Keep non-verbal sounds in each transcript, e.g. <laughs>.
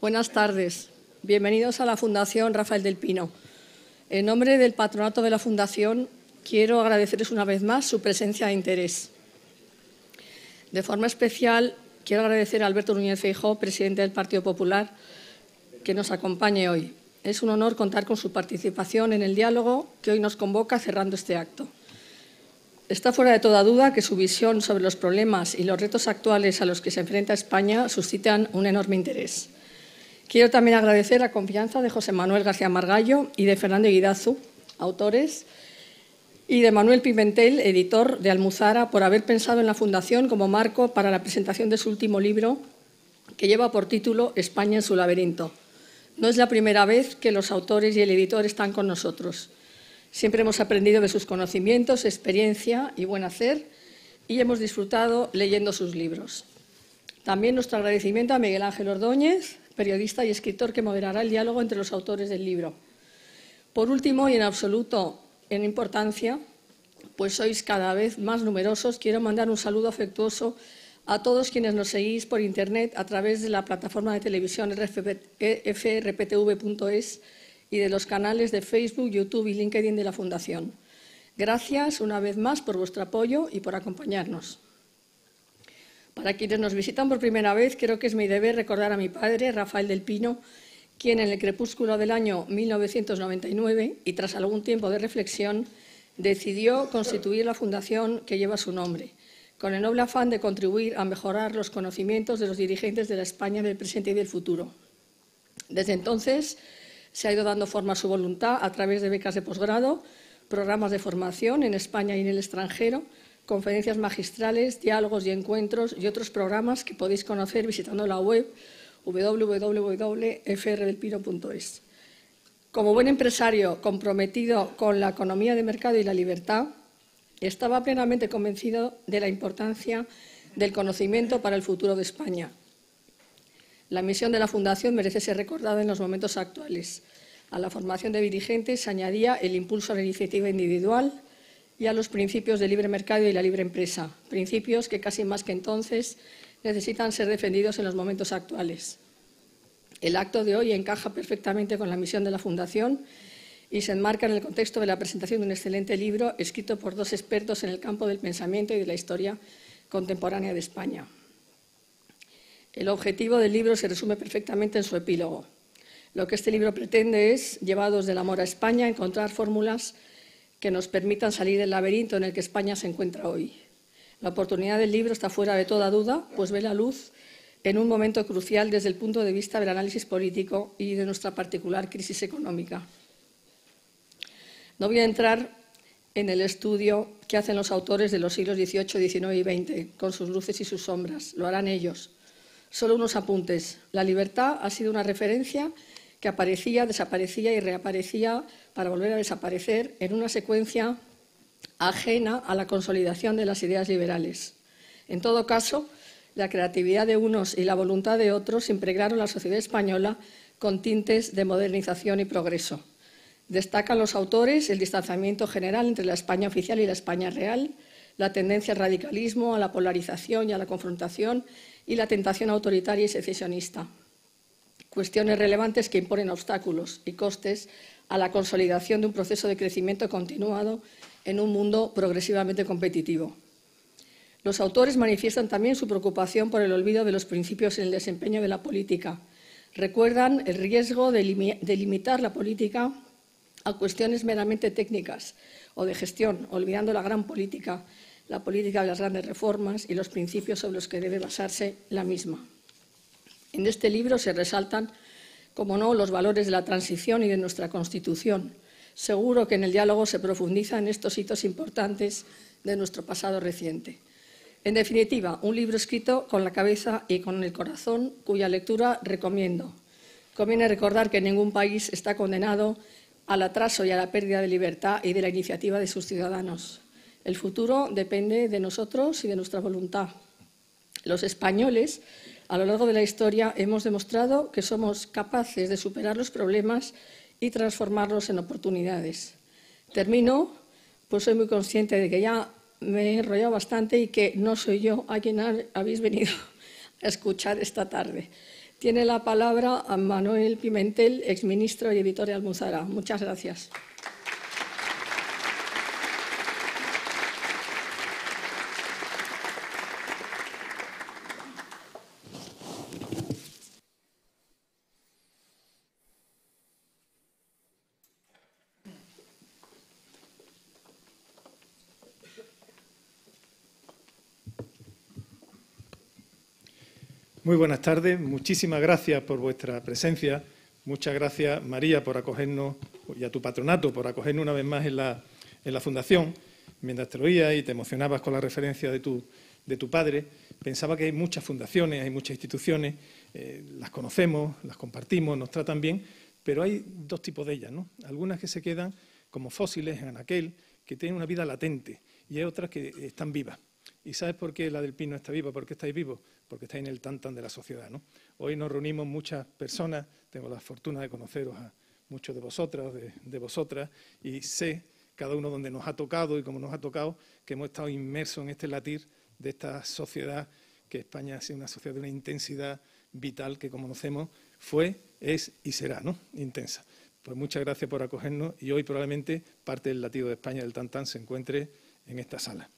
Buenas tardes. Bienvenidos a la Fundación Rafael del Pino. En nombre del patronato de la Fundación, quiero agradecerles una vez más su presencia e interés. De forma especial, quiero agradecer a Alberto Núñez Feijóo, presidente del Partido Popular, que nos acompañe hoy. Es un honor contar con su participación en el diálogo que hoy nos convoca cerrando este acto. Está fuera de toda duda que su visión sobre los problemas y los retos actuales a los que se enfrenta España suscitan un enorme interés. Quiero también agradecer la confianza de José Manuel García Margallo y de Fernando Guidazu, autores, y de Manuel Pimentel, editor de Almuzara, por haber pensado en la Fundación como marco para la presentación de su último libro, que lleva por título España en su laberinto, no es la primera vez que los autores y el editor están con nosotros. Siempre hemos aprendido de sus conocimientos, experiencia y buen hacer y hemos disfrutado leyendo sus libros. También nuestro agradecimiento a Miguel Ángel Ordóñez, periodista y escritor que moderará el diálogo entre los autores del libro. Por último, y en absoluto en importancia, pues sois cada vez más numerosos, quiero mandar un saludo afectuoso a todos quienes nos seguís por Internet a través de la plataforma de televisión frptv.es y de los canales de Facebook, YouTube y LinkedIn de la Fundación. Gracias una vez más por vuestro apoyo y por acompañarnos. Para quienes nos visitan por primera vez, creo que es mi deber recordar a mi padre, Rafael del Pino, quien en el crepúsculo del año 1999 y tras algún tiempo de reflexión decidió constituir la fundación que lleva su nombre, con el noble afán de contribuir a mejorar los conocimientos de los dirigentes de la España del presente y del futuro. Desde entonces se ha ido dando forma a su voluntad a través de becas de posgrado, programas de formación en España y en el extranjero, conferencias magistrales, diálogos y encuentros y otros programas que podéis conocer visitando la web www.frdelpiro.es. Como buen empresario comprometido con la economía de mercado y la libertad, estaba plenamente convencido de la importancia del conocimiento para el futuro de España. La misión de la Fundación merece ser recordada en los momentos actuales. A la formación de dirigentes se añadía el impulso a la iniciativa individual y a los principios del libre mercado y la libre empresa, principios que casi más que entonces necesitan ser defendidos en los momentos actuales. El acto de hoy encaja perfectamente con la misión de la Fundación y se enmarca en el contexto de la presentación de un excelente libro escrito por dos expertos en el campo del pensamiento y de la historia contemporánea de España. El objetivo del libro se resume perfectamente en su epílogo. Lo que este libro pretende es, llevados del amor a España, encontrar fórmulas que nos permitan salir del laberinto en el que España se encuentra hoy. La oportunidad del libro está fuera de toda duda, pues ve la luz en un momento crucial desde el punto de vista del análisis político y de nuestra particular crisis económica. No voy a entrar en el estudio que hacen los autores de los siglos XVIII, XIX y XX, con sus luces y sus sombras. Lo harán ellos. Solo unos apuntes. La libertad ha sido una referencia que aparecía, desaparecía y reaparecía para volver a desaparecer en una secuencia ajena a la consolidación de las ideas liberales. En todo caso, la creatividad de unos y la voluntad de otros impregnaron la sociedad española con tintes de modernización y progreso. Destacan los autores el distanciamiento general entre la España oficial y la España real, la tendencia al radicalismo, a la polarización y a la confrontación y la tentación autoritaria y secesionista. Cuestiones relevantes que imponen obstáculos y costes a la consolidación de un proceso de crecimiento continuado en un mundo progresivamente competitivo. Los autores manifiestan también su preocupación por el olvido de los principios en el desempeño de la política. Recuerdan el riesgo de, limitar la política a cuestiones meramente técnicas o de gestión, olvidando la gran política, la política de las grandes reformas y los principios sobre los que debe basarse la misma. En este libro se resaltan, como no, los valores de la transición y de nuestra Constitución. Seguro que en el diálogo se profundiza en estos hitos importantes de nuestro pasado reciente. En definitiva, un libro escrito con la cabeza y con el corazón, cuya lectura recomiendo. Conviene recordar que ningún país está condenado al atraso y a la pérdida de libertad y de la iniciativa de sus ciudadanos. El futuro depende de nosotros y de nuestra voluntad. Los españoles, a lo largo de la historia, hemos demostrado que somos capaces de superar los problemas y transformarlos en oportunidades. Termino, pues soy muy consciente de que ya me he enrollado bastante y que no soy yo a quien habéis venido <laughs> a escuchar esta tarde. Tiene la palabra Manuel Pimentel, exministro y editor de Almuzara. Muchas gracias. Muy buenas tardes, muchísimas gracias por vuestra presencia. Muchas gracias, María, por acogernos y a tu patronato por acogernos una vez más en la, en la Fundación. Mientras te y te emocionabas con la referencia de tu, de tu padre, pensaba que hay muchas fundaciones, hay muchas instituciones, eh, las conocemos, las compartimos, nos tratan bien, pero hay dos tipos de ellas, ¿no? Algunas que se quedan como fósiles en aquel, que tienen una vida latente, y hay otras que están vivas. ¿Y sabes por qué la del pino está viva? ¿Por qué estáis vivos? Porque estáis en el tantan de la sociedad. ¿no? Hoy nos reunimos muchas personas, tengo la fortuna de conoceros a muchos de vosotras, de, vosotras, y sé cada uno donde nos ha tocado y como nos ha tocado, que hemos estado inmersos en este latir de esta sociedad, que España ha sido una sociedad de una intensidad vital que como conocemos fue, es y será, Intensa. Pues muchas gracias por acogernos y hoy probablemente parte del latido de España del Tantán se encuentre en esta sala.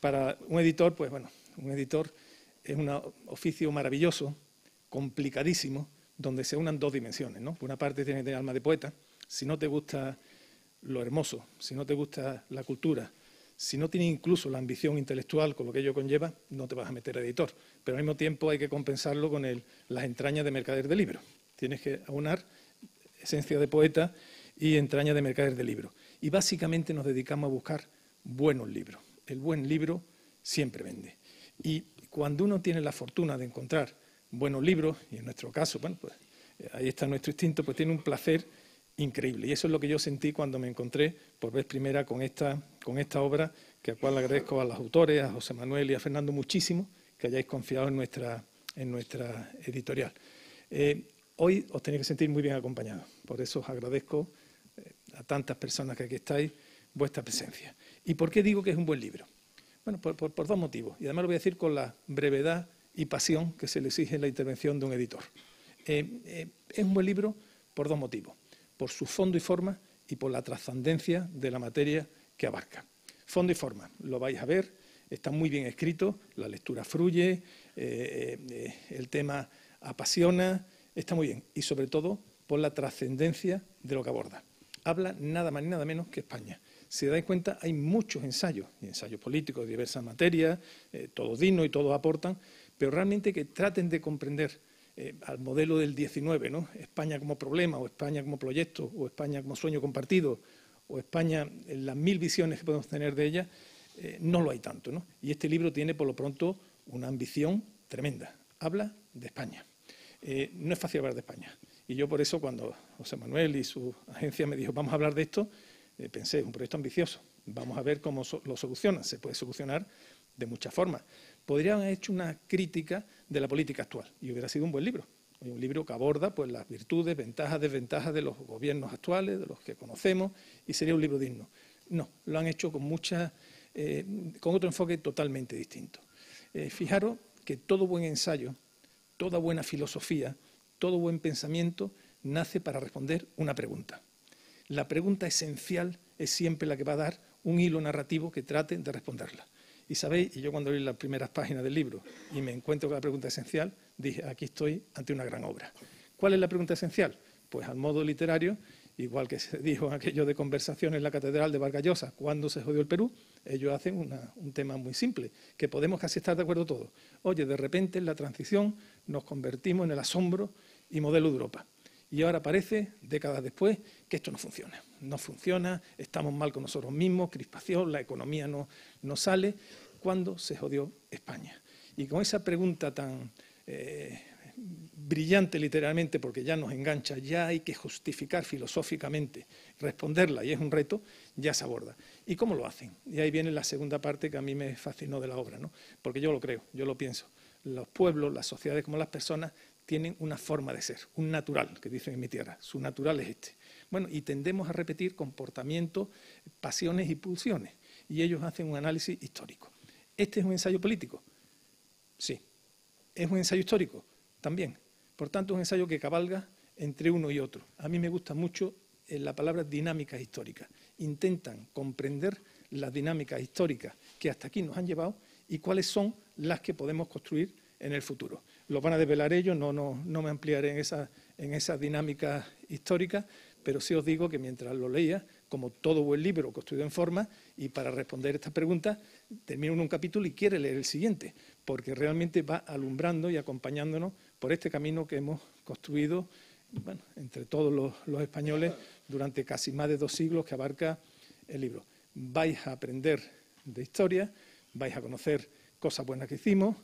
Para un editor, pues bueno, un editor es un oficio maravilloso, complicadísimo, donde se unan dos dimensiones. ¿no? Por una parte tiene que tener alma de poeta, si no te gusta lo hermoso, si no te gusta la cultura, si no tienes incluso la ambición intelectual con lo que ello conlleva, no te vas a meter a editor. Pero al mismo tiempo hay que compensarlo con las entrañas de mercader de libros. Tienes que aunar esencia de poeta y entraña de mercader de libros. Y básicamente nos dedicamos a buscar buenos libros el buen libro siempre vende. Y cuando uno tiene la fortuna de encontrar buenos libros, y en nuestro caso, bueno, pues eh, ahí está nuestro instinto, pues tiene un placer increíble. Y eso es lo que yo sentí cuando me encontré por vez primera con esta, obra, que a cual agradezco a los autores, a José Manuel y a Fernando muchísimo que hayáis confiado en nuestra, editorial. Eh, hoy os tenéis que sentir muy bien acompañados, por eso os agradezco eh, a tantas personas que aquí estáis vuestra presencia. ¿Y por qué digo que es un buen libro? Bueno, por, dos motivos. Y además lo voy a decir con la brevedad y pasión que se le exige en la intervención de un editor. Eh, eh, es un buen libro por dos motivos. Por su fondo y forma y por la trascendencia de la materia que abarca. Fondo y forma, lo vais a ver, está muy bien escrito, la lectura fluye, eh, el tema apasiona, está muy bien. Y sobre todo por la trascendencia de lo que aborda. Habla nada más ni nada menos que España si dais cuenta, hay muchos ensayos, ensayos políticos de diversas materias, eh, todos dignos y todos aportan, pero realmente que traten de comprender eh, al modelo del 19, ¿no? España como problema, o España como proyecto, o España como sueño compartido, o España, en eh, las mil visiones que podemos tener de ella, no lo hay tanto, Y este libro tiene, por lo pronto, una ambición tremenda. Habla de España. no es fácil hablar de España. Y yo por eso, cuando José Manuel y su agencia me dijo, vamos a hablar de esto, eh, pensé, es un proyecto ambicioso, vamos a ver cómo lo solucionan, se puede solucionar de muchas formas. Podrían haber hecho una crítica de la política actual y hubiera sido un buen libro. Un libro que aborda pues, las virtudes, ventajas, desventajas de los gobiernos actuales, de los que conocemos, y sería un libro digno. No, lo han hecho con, eh, con otro enfoque totalmente distinto. Eh, fijaros que todo buen ensayo, toda buena filosofía, todo buen pensamiento nace para responder una pregunta la pregunta esencial es siempre la que va a dar un hilo narrativo que trate de responderla. Y sabéis, y yo cuando leí las primeras páginas del libro y me encuentro con la pregunta esencial, dije, aquí estoy ante una gran obra. ¿Cuál es la pregunta esencial? Pues al modo literario, igual que se dijo aquello de conversación en la Catedral de Vargallosa, cuando se jodió el Perú, ellos hacen un tema muy simple, que podemos casi estar de acuerdo todos. Oye, de repente en la transición nos convertimos en el asombro y modelo de Europa. Y ahora parece, décadas después, que esto no funciona. No funciona, estamos mal con nosotros mismos, crispación, la economía no, sale. ¿Cuándo se jodió España? Y con esa pregunta tan eh, brillante literalmente, porque ya nos engancha, ya hay que justificar filosóficamente, responderla, y es un reto, ya se aborda. ¿Y cómo lo hacen? Y ahí viene la segunda parte que a mí me fascinó de la obra, ¿no? porque yo lo creo, yo lo pienso. Los pueblos, las sociedades como las personas tienen una forma de ser, un natural, que dicen en mi tierra, su natural es este. Bueno, y tendemos a repetir comportamientos, pasiones y pulsiones, y ellos hacen un análisis histórico. ¿Este es un ensayo político? Sí. ¿Es un ensayo histórico? También. Por tanto, es un ensayo que cabalga entre uno y otro. A mí me gusta mucho eh, la palabra dinámicas histórica. Intentan comprender las dinámicas históricas que hasta aquí nos han llevado y cuáles son las que podemos construir en el futuro. Los van a desvelar ellos, no, me ampliaré en esa, en esa dinámica histórica, pero sí os digo que mientras lo leía, como todo buen libro construido en forma, y para responder estas preguntas, termina un capítulo y quiere leer el siguiente, porque realmente va alumbrando y acompañándonos por este camino que hemos construido entre todos los españoles durante casi más de dos siglos que abarca el libro. Vais a aprender de historia, vais a conocer cosas buenas que hicimos,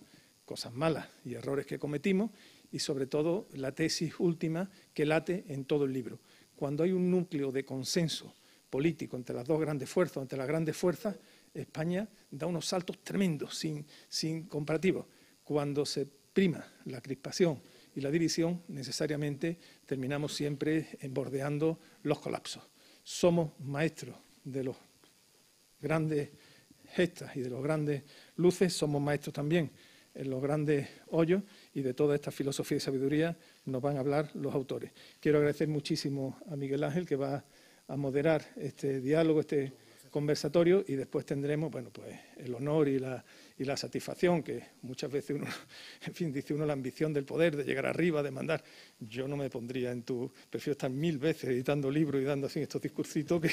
cosas malas y errores que cometimos y sobre todo la tesis última que late en todo el libro. Cuando hay un núcleo de consenso político entre las dos grandes fuerzas, entre las grandes fuerzas, España da unos saltos tremendos, sin, sin comparativos. Cuando se prima la crispación y la división, necesariamente terminamos siempre bordeando los colapsos. Somos maestros de los grandes gestas y de los grandes luces, somos maestros también en los grandes hoyos y de toda esta filosofía y sabiduría nos van a hablar los autores. Quiero agradecer muchísimo a Miguel Ángel que va a moderar este diálogo, este conversatorio y después tendremos, bueno, pues el honor y la, satisfacción que muchas veces uno, <laughs> en fin, dice uno la ambición del poder, de llegar arriba, de mandar. Yo no me pondría en tu, prefiero estar mil veces editando libros y dando así estos discursitos que,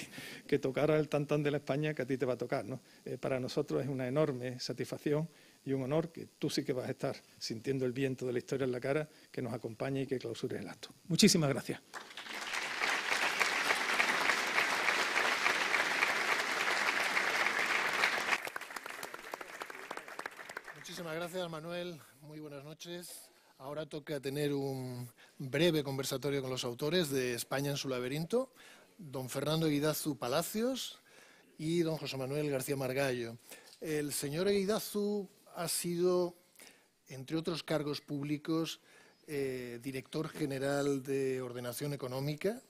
que tocar al tantán de la España que a ti te va a tocar, eh, para nosotros es una enorme satisfacción y un honor que tú sí que vas a estar sintiendo el viento de la historia en la cara, que nos acompañe y que clausure el acto. Muchísimas gracias. Muchísimas gracias, Manuel. Muy buenas noches. Ahora toca tener un breve conversatorio con los autores de España en su laberinto, don Fernando Eguidazu Palacios y don José Manuel García Margallo. El señor Guidazu ha sido, entre otros cargos públicos, eh, director general de Ordenación Económica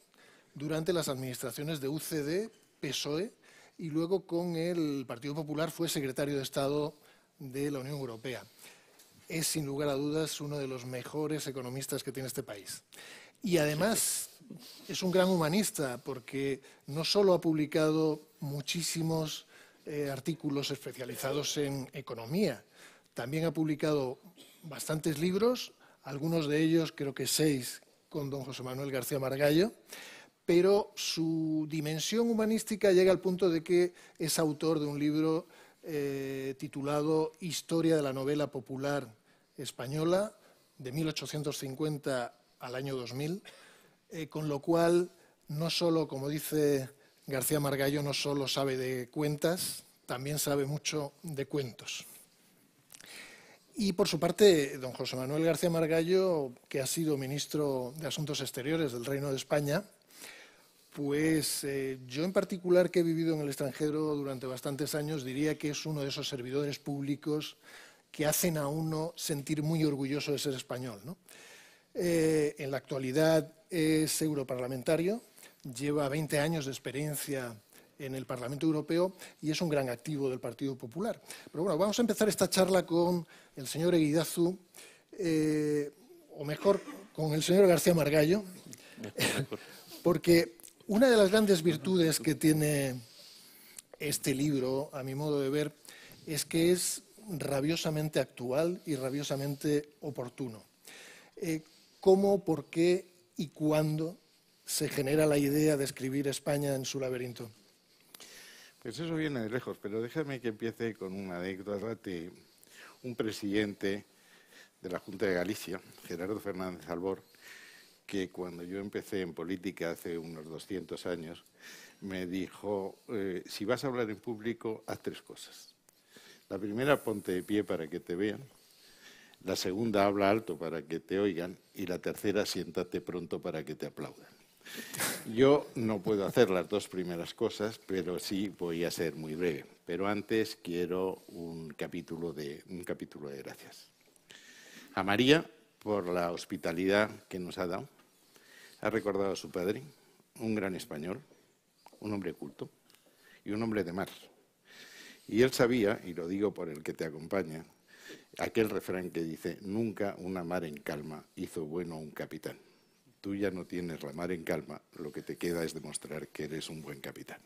durante las administraciones de UCD, PSOE, y luego con el Partido Popular fue secretario de Estado de la Unión Europea. Es, sin lugar a dudas, uno de los mejores economistas que tiene este país. Y además es un gran humanista porque no solo ha publicado muchísimos eh, artículos especializados en economía, también ha publicado bastantes libros, algunos de ellos, creo que seis, con don José Manuel García Margallo, pero su dimensión humanística llega al punto de que es autor de un libro eh, titulado Historia de la novela popular española, de 1850 al año 2000, eh, con lo cual no solo, como dice García Margallo, no solo sabe de cuentas, también sabe mucho de cuentos. Y por su parte, don José Manuel García Margallo, que ha sido ministro de Asuntos Exteriores del Reino de España, pues eh, yo en particular, que he vivido en el extranjero durante bastantes años, diría que es uno de esos servidores públicos que hacen a uno sentir muy orgulloso de ser español. Eh, en la actualidad es europarlamentario, lleva 20 años de experiencia en el Parlamento Europeo y es un gran activo del Partido Popular. Pero bueno, vamos a empezar esta charla con el señor Eguidazu, eh, o mejor, con el señor García Margallo, <laughs> porque una de las grandes virtudes que tiene este libro, a mi modo de ver, es que es rabiosamente actual y rabiosamente oportuno. Eh, ¿Cómo, por qué y cuándo se genera la idea de escribir España en su laberinto? Pues eso viene de lejos, pero déjame que empiece con una anécdota de un presidente de la Junta de Galicia, Gerardo Fernández Albor, que cuando yo empecé en política hace unos 200 años, me dijo, eh, si vas a hablar en público, haz tres cosas. La primera, ponte de pie para que te vean. La segunda, habla alto para que te oigan. Y la tercera, siéntate pronto para que te aplaudan. Yo no puedo hacer las dos primeras cosas, pero sí voy a ser muy breve. Pero antes quiero un capítulo de, un capítulo de gracias. A María por la hospitalidad que nos ha dado. Ha recordado a su padre, un gran español, un hombre culto y un hombre de mar. Y él sabía, y lo digo por el que te acompaña, aquel refrán que dice, nunca una mar en calma hizo bueno a un capitán tú ya no tienes la mar en calma, lo que te queda es demostrar que eres un buen capitán.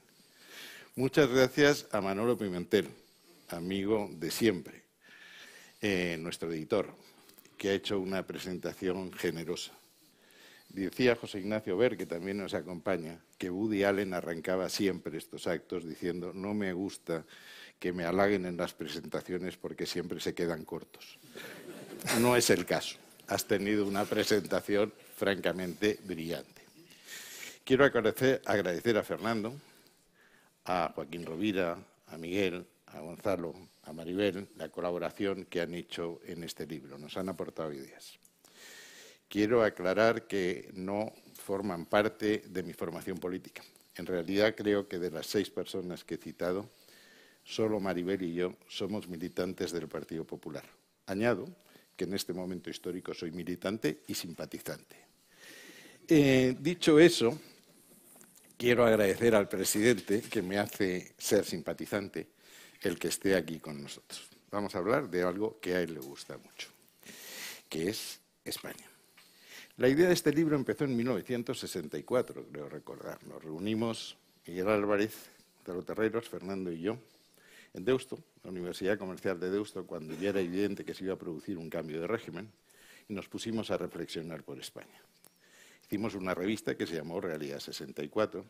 Muchas gracias a Manolo Pimentel, amigo de siempre, eh, nuestro editor, que ha hecho una presentación generosa. Decía José Ignacio Ver, que también nos acompaña, que Woody Allen arrancaba siempre estos actos diciendo, no me gusta que me halaguen en las presentaciones porque siempre se quedan cortos. No es el caso. Has tenido una presentación francamente brillante. Quiero agradecer, a Fernando, a Joaquín Rovira, a Miguel, a Gonzalo, a Maribel, la colaboración que han hecho en este libro. Nos han aportado ideas. Quiero aclarar que no forman parte de mi formación política. En realidad creo que de las seis personas que he citado, solo Maribel y yo somos militantes del Partido Popular. Añado que en este momento histórico soy militante y simpatizante. Eh, dicho eso, quiero agradecer al presidente que me hace ser simpatizante el que esté aquí con nosotros. Vamos a hablar de algo que a él le gusta mucho, que es España. La idea de este libro empezó en 1964, creo recordar. Nos reunimos Miguel Álvarez de los Terreros, Fernando y yo, en Deusto, la Universidad Comercial de Deusto, cuando ya era evidente que se iba a producir un cambio de régimen, y nos pusimos a reflexionar por España. Hicimos una revista que se llamó Realidad 64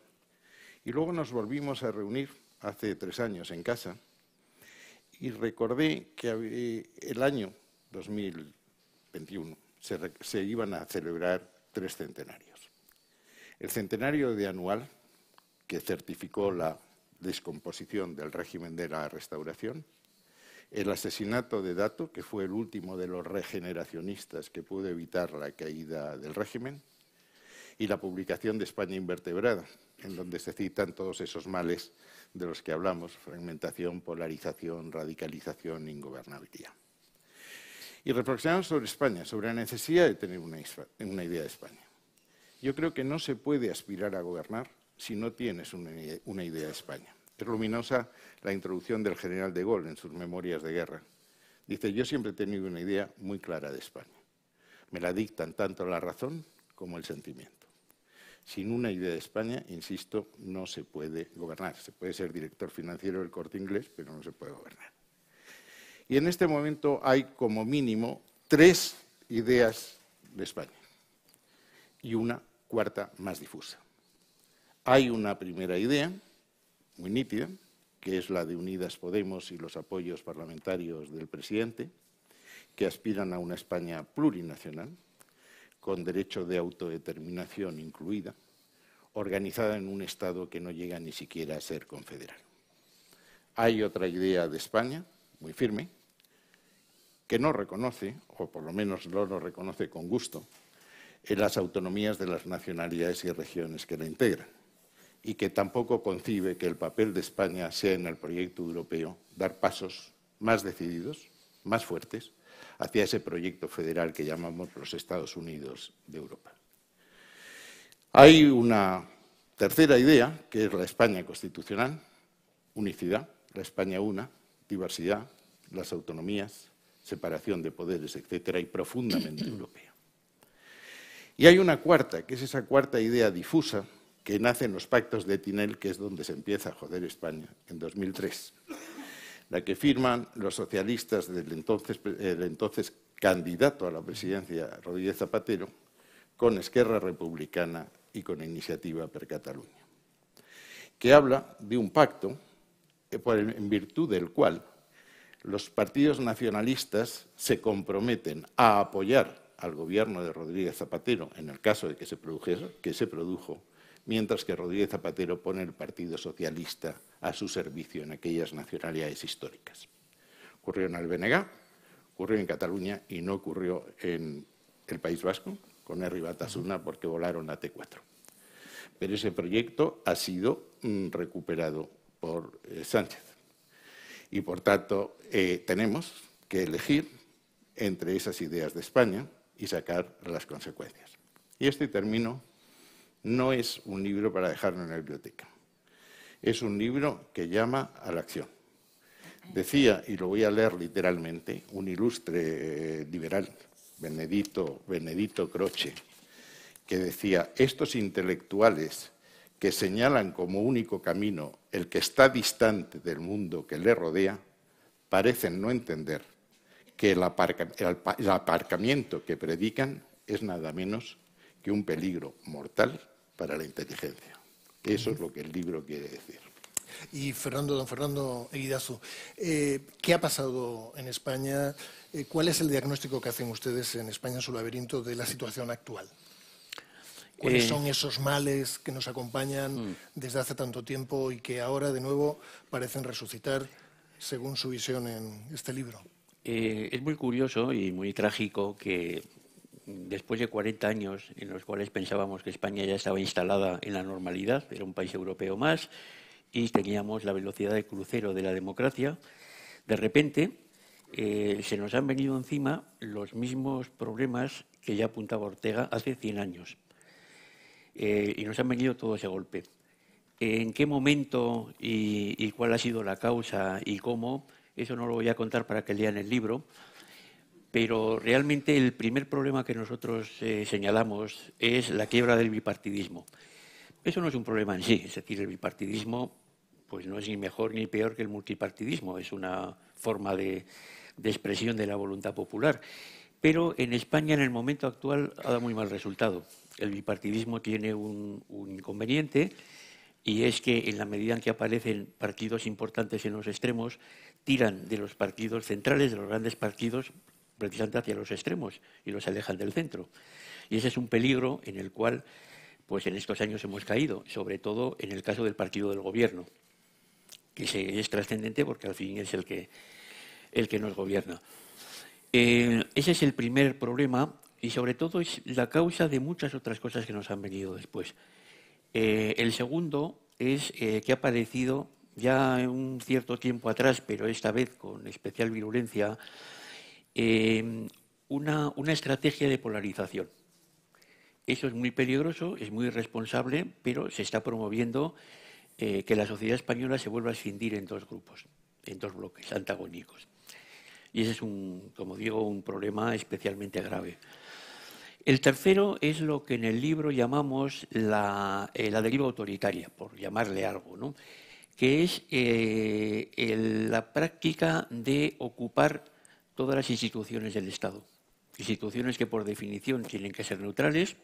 y luego nos volvimos a reunir hace tres años en casa y recordé que el año 2021 se, se iban a celebrar tres centenarios. El centenario de anual, que certificó la descomposición del régimen de la restauración, el asesinato de Dato, que fue el último de los regeneracionistas que pudo evitar la caída del régimen, y la publicación de España invertebrada, en donde se citan todos esos males de los que hablamos, fragmentación, polarización, radicalización, ingobernabilidad. Y reflexionamos sobre España, sobre la necesidad de tener una, idea de España. Yo creo que no se puede aspirar a gobernar si no tienes una, idea de España. Es luminosa la introducción del general de Gaulle en sus memorias de guerra. Dice, yo siempre he tenido una idea muy clara de España. Me la dictan tanto la razón como el sentimiento. Sin una idea de España, insisto, no se puede gobernar. Se puede ser director financiero del corte inglés, pero no se puede gobernar. Y en este momento hay como mínimo tres ideas de España y una cuarta más difusa. Hay una primera idea, muy nítida, que es la de Unidas Podemos y los apoyos parlamentarios del presidente, que aspiran a una España plurinacional, con derecho de autodeterminación incluida, organizada en un Estado que no llega ni siquiera a ser confederal. Hay otra idea de España, muy firme, que no reconoce, o por lo menos no lo reconoce con gusto, en las autonomías de las nacionalidades y regiones que la integran, y que tampoco concibe que el papel de España sea en el proyecto europeo dar pasos más decididos, más fuertes, hacia ese proyecto federal que llamamos los Estados Unidos de Europa. Hay una tercera idea, que es la España constitucional, unicidad, la España una, diversidad, las autonomías, separación de poderes, etcétera, y profundamente <clears throat> europea. Y hay una cuarta, que es esa cuarta idea difusa que nace en los pactos de Tinel, que es donde se empieza a joder España, en 2003 la que firman los socialistas del entonces, candidato a la presidencia Rodríguez Zapatero, con Esquerra Republicana y con Iniciativa per Cataluña, que habla de un pacto eh, en virtud del cual los partidos nacionalistas se comprometen a apoyar al gobierno de Rodríguez Zapatero en el caso de que se, produjese, que se produjo, mientras que Rodríguez Zapatero pone el Partido Socialista a su servicio en aquellas nacionalidades históricas. Ocurrió en Albenegá, ocurrió en Cataluña y no ocurrió en el País Vasco con Herri Batasuna porque volaron a T4. Pero ese proyecto ha sido mm, recuperado por eh, Sánchez. Y por tanto, eh, tenemos que elegir entre esas ideas de España y sacar las consecuencias. Y este término no es un libro para dejarlo en la biblioteca es un libro que llama a la acción. Decía, y lo voy a leer literalmente, un ilustre liberal, Benedito, Benedito Croce, que decía, estos intelectuales que señalan como único camino el que está distante del mundo que le rodea, parecen no entender que el, aparcamiento que predican es nada menos que un peligro mortal para la inteligencia. Eso es lo que el libro quiere decir. Y Fernando, don Fernando Eguidazu, eh, ¿qué ha pasado en España? Eh, ¿Cuál es el diagnóstico que hacen ustedes en España, en su laberinto, de la situación actual? ¿Cuáles eh. son esos males que nos acompañan mm. desde hace tanto tiempo y que ahora de nuevo parecen resucitar según su visión en este libro? es muy curioso y muy trágico que después de 40 años en los cuales pensábamos que España ya estaba instalada en la normalidad, era un país europeo más, y teníamos la velocidad de crucero de la democracia, de repente eh, se nos han venido encima los mismos problemas que ya apuntaba Ortega hace 100 años. Eh, y nos han venido todo ese golpe. ¿En qué momento y, y, cuál ha sido la causa y cómo? Eso no lo voy a contar para que lean el libro, pero realmente el primer problema que nosotros eh, señalamos es la quiebra del bipartidismo. Eso no es un problema en sí, es decir, el bipartidismo pues no es ni mejor ni peor que el multipartidismo, es una forma de, expresión de la voluntad popular. Pero en España, en el momento actual, ha dado muy mal resultado. El bipartidismo tiene un, un inconveniente y es que en la medida en que aparecen partidos importantes en los extremos, tiran de los partidos centrales, de los grandes partidos, precisamente hacia los extremos y los alejan del centro. Y ese es un peligro en el cual, pues en estos años hemos caído, sobre todo en el caso del partido del gobierno, que es trascendente porque al fin es el que, el que nos gobierna. Eh, ese es el primer problema y sobre todo es la causa de muchas otras cosas que nos han venido después. Eh, el segundo es eh, que ha aparecido ya un cierto tiempo atrás, pero esta vez con especial virulencia, eh, una, estrategia de polarización. Eso es muy peligroso, es muy irresponsable, pero se está promoviendo eh, que la sociedad española se vuelva a escindir en dos grupos, en dos bloques antagónicos. Y ese es, un, como digo, un problema especialmente grave. El tercero es lo que en el libro llamamos la, eh, deriva autoritaria, por llamarle algo, ¿no? que es la práctica de ocupar todas las instituciones del Estado. Instituciones que por definición tienen que ser neutrales,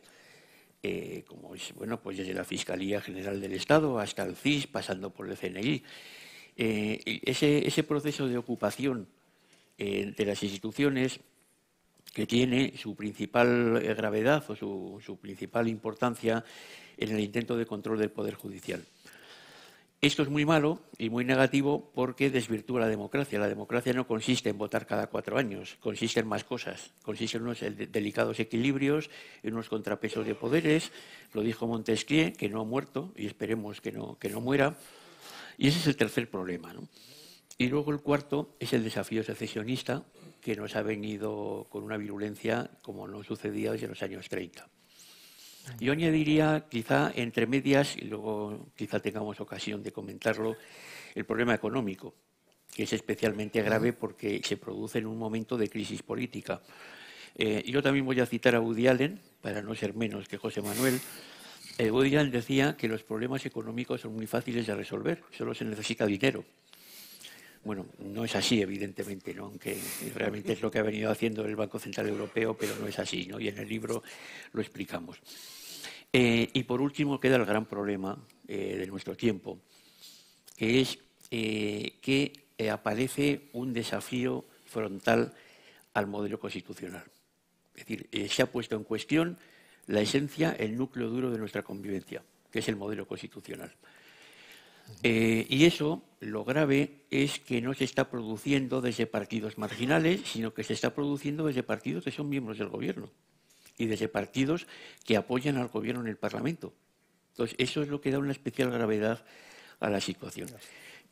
eh, como es, bueno, pues desde la Fiscalía General del Estado hasta el CIS, pasando por el CNI. Eh, ese, proceso de ocupación eh, de las instituciones que tiene su principal gravedad o su principal importancia en el intento de control del Poder Judicial. Esto es muy malo y muy negativo porque desvirtúa la democracia. La democracia no consiste en votar cada cuatro años, consiste en más cosas. Consiste en unos delicados equilibrios, en unos contrapesos de poderes. Lo dijo Montesquieu, que no ha muerto y esperemos que no, muera. Y ese es el tercer problema. Y luego el cuarto es el desafío secesionista que nos ha venido con una virulencia como no sucedía desde los años 30. Yo añadiría, quizá entre medias, y luego quizá tengamos ocasión de comentarlo, el problema económico, que es especialmente grave porque se produce en un momento de crisis política. Eh, yo también voy a citar a Woody Allen, para no ser menos que José Manuel. Eh, Allen decía que los problemas económicos son muy fáciles de resolver, solo se necesita dinero. Bueno, no es así, evidentemente, ¿no? aunque realmente es lo que ha venido haciendo el Banco Central Europeo, pero no es así, ¿no? y en el libro lo explicamos. Eh, y por último queda el gran problema eh, de nuestro tiempo, que es eh, que aparece un desafío frontal al modelo constitucional. Es decir, se ha puesto en cuestión la esencia, el núcleo duro de nuestra convivencia, que es el modelo constitucional. Eh, y eso, lo grave, es que no se está produciendo desde partidos marginales, sino que se está produciendo desde partidos que son miembros del gobierno y desde partidos que apoyan al gobierno en el Parlamento. Entonces, eso es lo que da una especial gravedad a la situación.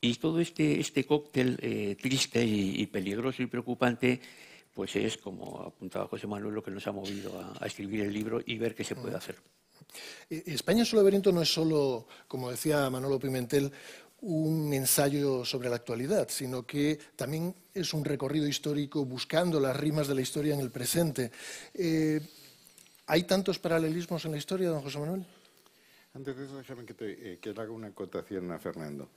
Y todo este, este cóctel eh, triste y, peligroso y preocupante, pues es, como apuntaba José Manuel, lo que nos ha movido a escribir el libro y ver qué se puede mm. hacer. Eh, España en laberinto no es solo, como decía Manolo Pimentel, un ensayo sobre la actualidad, sino que también es un recorrido histórico buscando las rimas de la historia en el presente. Eh, ¿Hay tantos paralelismos en la historia, don José Manuel? Antes de eso, déjame eh, que, le haga una acotación a Fernando.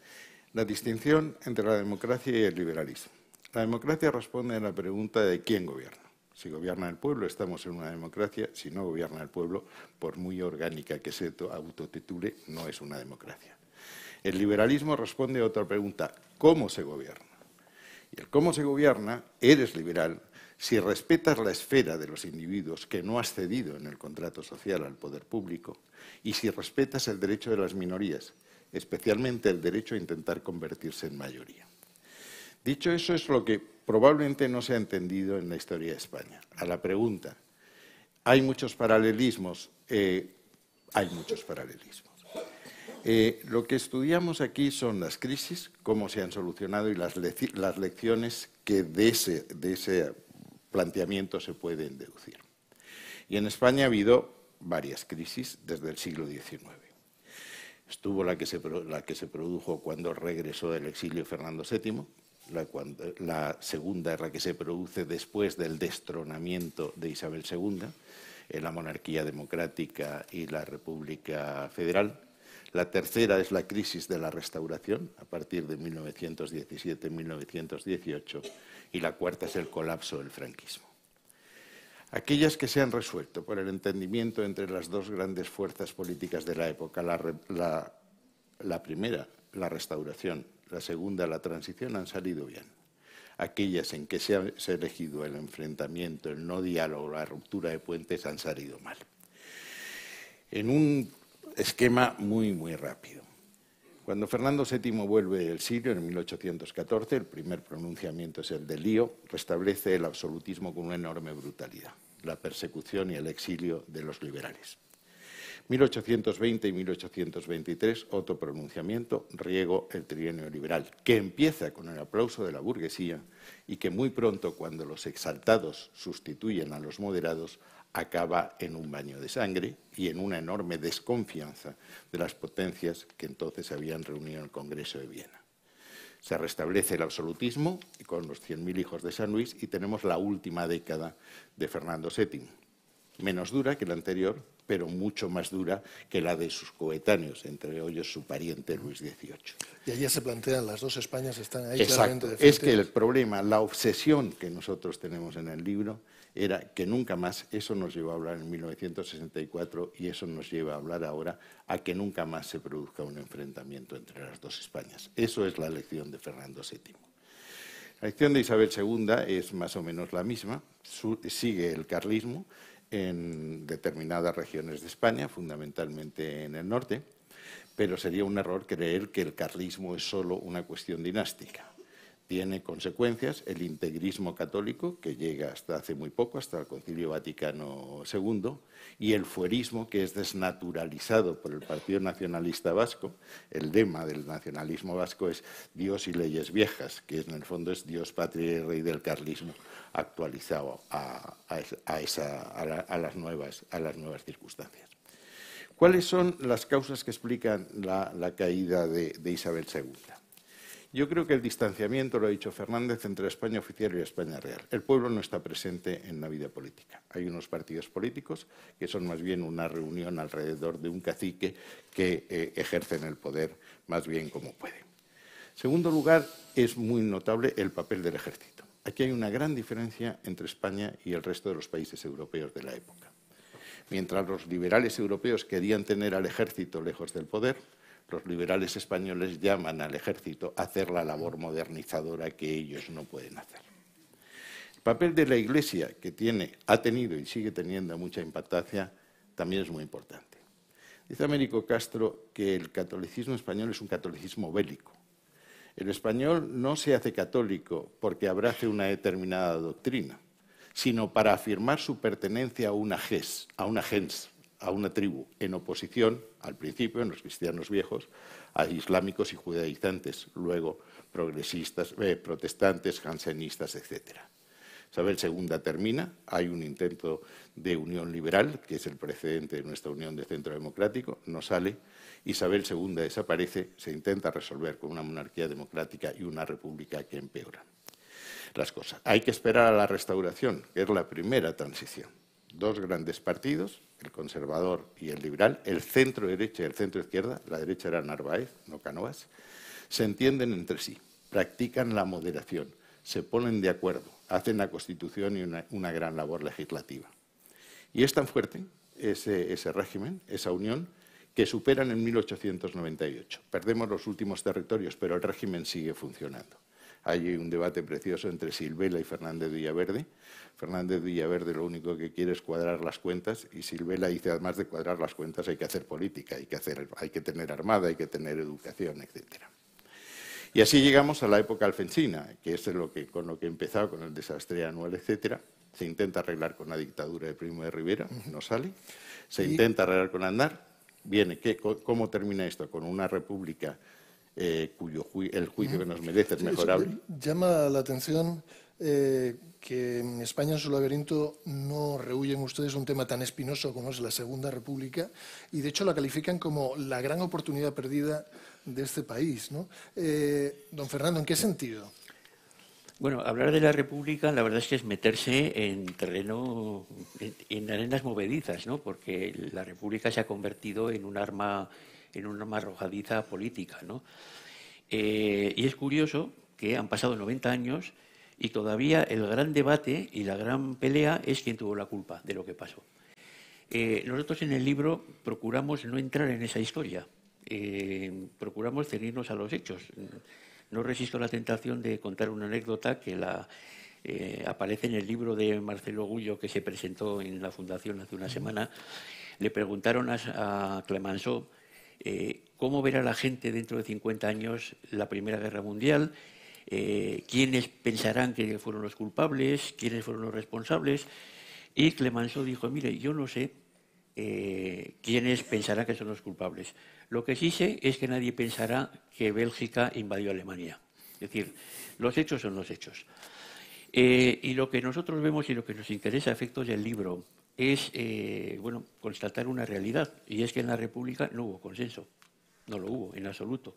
La distinción entre la democracia y el liberalismo. La democracia responde a la pregunta de quién gobierna. Si gobierna el pueblo, estamos en una democracia. Si no gobierna el pueblo, por muy orgánica que se autotitule, no es una democracia. El liberalismo responde a otra pregunta, ¿cómo se gobierna? Y el cómo se gobierna, eres liberal si respetas la esfera de los individuos que no has cedido en el contrato social al poder público y si respetas el derecho de las minorías, especialmente el derecho a intentar convertirse en mayoría. Dicho eso, es lo que probablemente no se ha entendido en la historia de España. A la pregunta, ¿hay muchos paralelismos? Eh, hay muchos paralelismos. Eh, lo que estudiamos aquí son las crisis, cómo se han solucionado y las, lecciones que de ese, planteamiento se pueden deducir. Y en España ha habido varias crisis desde el siglo XIX. Estuvo la que se produjo cuando regresó del exilio Fernando VII, la, segunda segunda la que se produce después del destronamiento de Isabel II, en la monarquía democrática y la República Federal. La tercera es la crisis de la restauración a partir de 1917-1918 y la cuarta es el colapso del franquismo. Aquellas que se han resuelto por el entendimiento entre las dos grandes fuerzas políticas de la época, la primera, la restauración, la segunda, la transición, han salido bien. Aquellas en que se ha, elegido el enfrentamiento, el no diálogo, la ruptura de puentes han salido mal. En un esquema muy, muy rápido. Cuando Fernando VII vuelve del Sirio en 1814, el primer pronunciamiento es el de Lío, restablece el absolutismo con una enorme brutalidad, la persecución y el exilio de los liberales. 1820 y 1823, otro pronunciamiento, riego el trienio liberal, que empieza con el aplauso de la burguesía y que muy pronto, cuando los exaltados sustituyen a los moderados, acaba en un baño de sangre y en una enorme desconfianza de las potencias que entonces habían reunido en el Congreso de Viena. Se restablece el absolutismo con los 100.000 hijos de San Luis y tenemos la última década de Fernando VII, menos dura que la anterior, pero mucho más dura que la de sus coetáneos, entre ellos su pariente Luis XVIII. Y allí se plantean las dos Españas, están ahí claramente de Es que el problema, la obsesión que nosotros tenemos en el libro era que nunca más, eso nos llevó a hablar en 1964 y eso nos lleva a hablar ahora, a que nunca más se produzca un enfrentamiento entre las dos Españas. Eso es la lección de Fernando VII. La lección de Isabel II es más o menos la misma, sigue el carlismo, en determinadas regiones de España, fundamentalmente en el norte, pero sería un error creer que el carlismo es solo una cuestión dinástica tiene consecuencias el integrismo católico, que llega hasta hace muy poco, hasta el Concilio Vaticano II, y el fuerismo, que es desnaturalizado por el Partido Nacionalista Vasco. El lema del nacionalismo vasco es Dios y leyes viejas, que en el fondo es Dios, patria y rey del carlismo, actualizado a, las, nuevas, a las nuevas circunstancias. ¿Cuáles son las causas que explican la, caída de Isabel II? Yo creo que el distanciamiento, lo ha dicho Fernández, entre España oficial y España real. El pueblo no está presente en la vida política. Hay unos partidos políticos que son más bien una reunión alrededor de un cacique que eh, ejercen el poder más bien como pueden. Segundo lugar, es muy notable el papel del ejército. Aquí hay una gran diferencia entre España y el resto de los países europeos de la época. Mientras los liberales europeos querían tener al ejército lejos del poder, los liberales españoles llaman al ejército a hacer la labor modernizadora que ellos no pueden hacer. El papel de la Iglesia, que tiene, ha tenido y sigue teniendo mucha impactancia, también es muy importante. Dice Américo Castro que el catolicismo español es un catolicismo bélico. El español no se hace católico porque abrace una determinada doctrina, sino para afirmar su pertenencia a una GES, a una gens, a una tribu en oposición, al principio, en los cristianos viejos, a islámicos y judaizantes, luego progresistas, eh, protestantes, jansenistas, etc. Isabel II termina, hay un intento de unión liberal, que es el precedente de nuestra unión de centro democrático, no sale, Isabel II desaparece, se intenta resolver con una monarquía democrática y una república que empeora. las cosas. Hay que esperar a la restauración, que es la primera transición dos grandes partidos, el conservador y el liberal, el centro derecha y el centro izquierda, la derecha era Narváez, no Canoas, se entienden entre sí, practican la moderación, se ponen de acuerdo, hacen la Constitución y una, gran labor legislativa. Y es tan fuerte ese, ese régimen, esa unión, que superan en 1898. Perdemos los últimos territorios, pero el régimen sigue funcionando. Hay un debate precioso entre Silvela y Fernández Villaverde. Fernández Villaverde lo único que quiere es cuadrar las cuentas y Silvela dice, además de cuadrar las cuentas, hay que hacer política, hay que, hacer, hay que tener armada, hay que tener educación, etcétera. Y así llegamos a la época alfensina, que es lo que, con lo que he con el desastre anual, etcétera. Se intenta arreglar con la dictadura de Primo de Rivera, no sale. Se intenta arreglar con Andar. Viene, ¿cómo termina esto? Con una república eh, cuyo el juicio que nos merece es mejorable. Llama la atención eh, que en España, en su laberinto, no rehuyen ustedes un tema tan espinoso como es la Segunda República y, de hecho, la califican como la gran oportunidad perdida de este país. ¿no? Eh, don Fernando, ¿en qué sentido? Bueno, hablar de la República, la verdad es que es meterse en terreno, en, en arenas movedizas, ¿no? Porque la República se ha convertido en un arma en una arrojadiza política. ¿no? Eh, y es curioso que han pasado 90 años y todavía el gran debate y la gran pelea es quién tuvo la culpa de lo que pasó. Eh, nosotros en el libro procuramos no entrar en esa historia, eh, procuramos ceñirnos a los hechos. No resisto la tentación de contar una anécdota que aparece en el libro de Marcelo Gullo que se presentó en la Fundación hace una semana. Le preguntaron a, a Clemenceau eh, cómo verá la gente dentro de 50 años la Primera Guerra Mundial, eh, quiénes pensarán que fueron los culpables, quiénes fueron los responsables. Y Clemenceau dijo, mire, yo no sé eh, quiénes pensarán que son los culpables. Lo que sí sé es que nadie pensará que Bélgica invadió Alemania. Es decir, los hechos son los hechos. y lo que nosotros vemos y lo que nos interesa a efectos del libro es eh, bueno, constatar una realidad, y es que en la República no hubo consenso, no lo hubo en absoluto.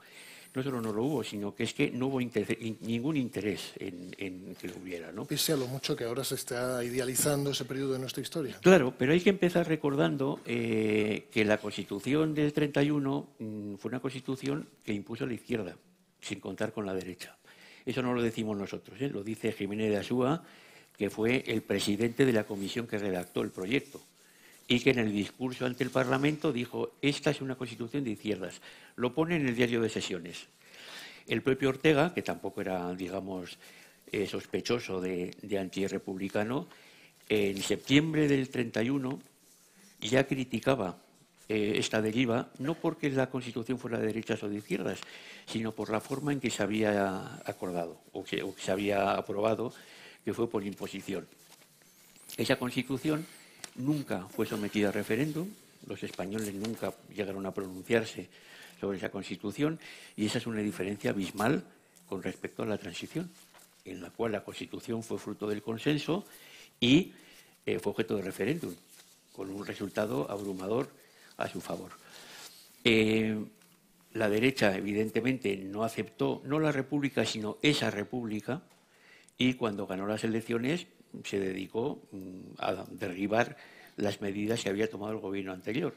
No solo no lo hubo, sino que es que no hubo ningún interés en, que lo hubiera. ¿no? Pese a lo mucho que ahora se está idealizando ese periodo de nuestra historia. Claro, pero hay que empezar recordando eh, que la Constitución del 31 mm, fue una Constitución que impuso la izquierda, sin contar con la derecha. Eso no lo decimos nosotros, ¿eh? lo dice Jiménez de Asúa que fue el presidente de la comisión que redactó el proyecto y que en el discurso ante el Parlamento dijo, esta es una constitución de izquierdas. Lo pone en el diario de sesiones. El propio Ortega, que tampoco era, digamos, eh, sospechoso de, de antirrepublicano, en septiembre del 31 ya criticaba eh, esta deriva, no porque la Constitución fuera de derechas o de izquierdas, sino por la forma en que se había acordado o que se había aprobado que fue por imposición. Esa constitución nunca fue sometida a referéndum, los españoles nunca llegaron a pronunciarse sobre esa constitución y esa es una diferencia abismal con respecto a la transición, en la cual la constitución fue fruto del consenso y eh, fue objeto de referéndum, con un resultado abrumador a su favor. Eh, la derecha, evidentemente, no aceptó no la república, sino esa república, y cuando ganó las elecciones se dedicó mm, a derribar las medidas que había tomado el gobierno anterior.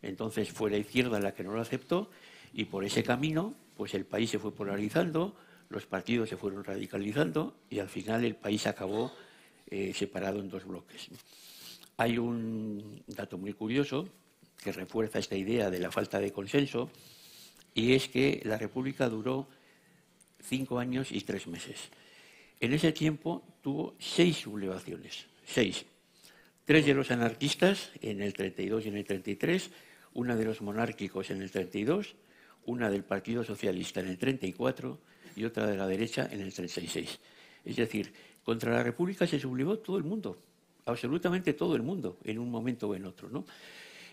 Entonces fue la izquierda la que no lo aceptó y por ese camino pues el país se fue polarizando, los partidos se fueron radicalizando y al final el país acabó eh, separado en dos bloques. Hay un dato muy curioso que refuerza esta idea de la falta de consenso y es que la República duró cinco años y tres meses. En ese tiempo tuvo seis sublevaciones, seis. Tres de los anarquistas en el 32 y en el 33, una de los monárquicos en el 32, una del Partido Socialista en el 34 y otra de la derecha en el 36. Es decir, contra la República se sublevó todo el mundo, absolutamente todo el mundo, en un momento o en otro.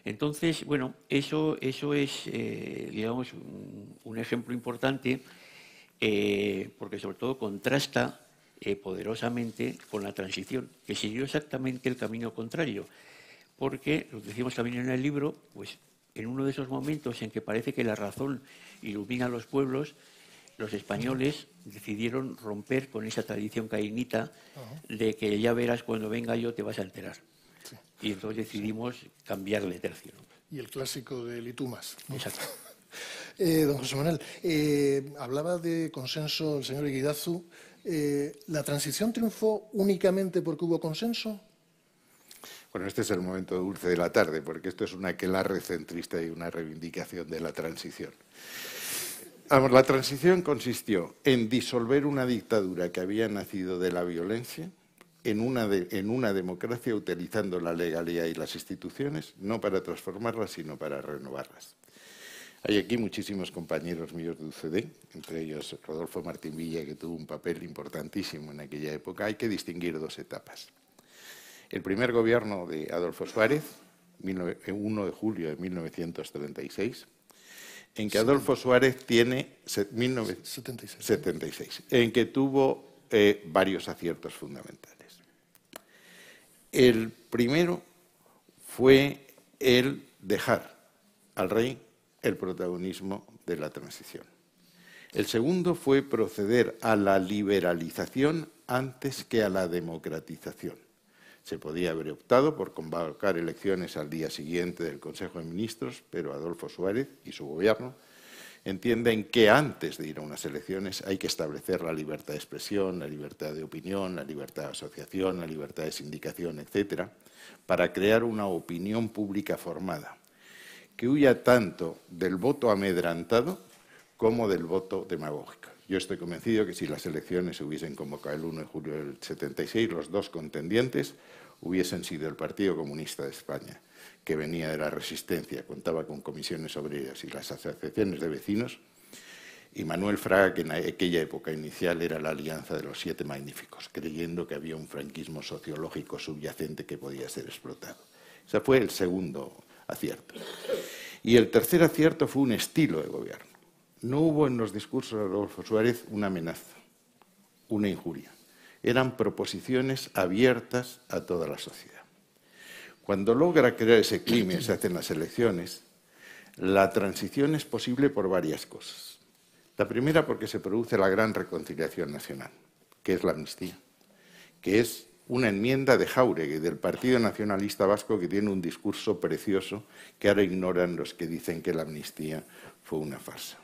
Entonces, bueno, eso, eso es, eh, digamos, un, ejemplo importante, eh, porque sobre todo contrasta eh, poderosamente con la transición, que siguió exactamente el camino contrario, porque, lo decimos también en el libro, pues en uno de esos momentos en que parece que la razón ilumina a los pueblos, los españoles decidieron romper con esa tradición caínita de que ya verás cuando venga yo te vas a enterar. Y entonces decidimos cambiarle tercio. Y el clásico de Litumas. Exacto. <laughs> Eh, don José Manuel, eh, hablaba de consenso el señor Eguidazu eh, ¿la transición triunfó únicamente porque hubo consenso? Bueno, este es el momento dulce de la tarde, porque esto es una la centrista y una reivindicación de la transición. Vamos, la transición consistió en disolver una dictadura que había nacido de la violencia en una democracia utilizando la legalidad y las instituciones, no para transformarlas, sino para renovarlas. Hay aquí muchísimos compañeros míos de UCD, entre ellos Rodolfo Martín Villa, que tuvo un papel importantísimo en aquella época. Hay que distinguir dos etapas. El primer gobierno de Adolfo Suárez, 1 eh, de julio de 1936, en que Adolfo Suárez tiene 76, en que tuvo eh, varios aciertos fundamentales. El primero fue el dejar al rey el protagonismo de la transición. El segundo fue proceder a la liberalización antes que a la democratización. Se podía haber optado por convocar elecciones al día siguiente del Consejo de Ministros, pero Adolfo Suárez y su gobierno entienden que antes de ir a unas elecciones hay que establecer la libertad de expresión, la libertad de opinión, la libertad de asociación, la libertad de sindicación, etcétera, para crear una opinión pública formada que huya tanto del voto amedrantado como del voto demagógico. Yo estoy convencido que si las elecciones se hubiesen convocado el 1 de julio del 76, los dos contendientes hubiesen sido el Partido Comunista de España, que venía de la resistencia, contaba con comisiones obreras y las asociaciones de vecinos, y Manuel Fraga, que en aquella época inicial era la Alianza de los Siete Magníficos, creyendo que había un franquismo sociológico subyacente que podía ser explotado. Ese fue el segundo acierto. Y el tercer acierto fue un estilo de gobierno. No hubo en los discursos de Rodolfo Suárez una amenaza, una injuria. Eran proposiciones abiertas a toda la sociedad. Cuando logra crear ese clima se hacen las elecciones, la transición es posible por varias cosas. La primera porque se produce la gran reconciliación nacional, que es la amnistía, que es una enmienda de Jauregui, del Partido Nacionalista Vasco, que tiene un discurso precioso que ahora ignoran los que dicen que la amnistía fue una farsa.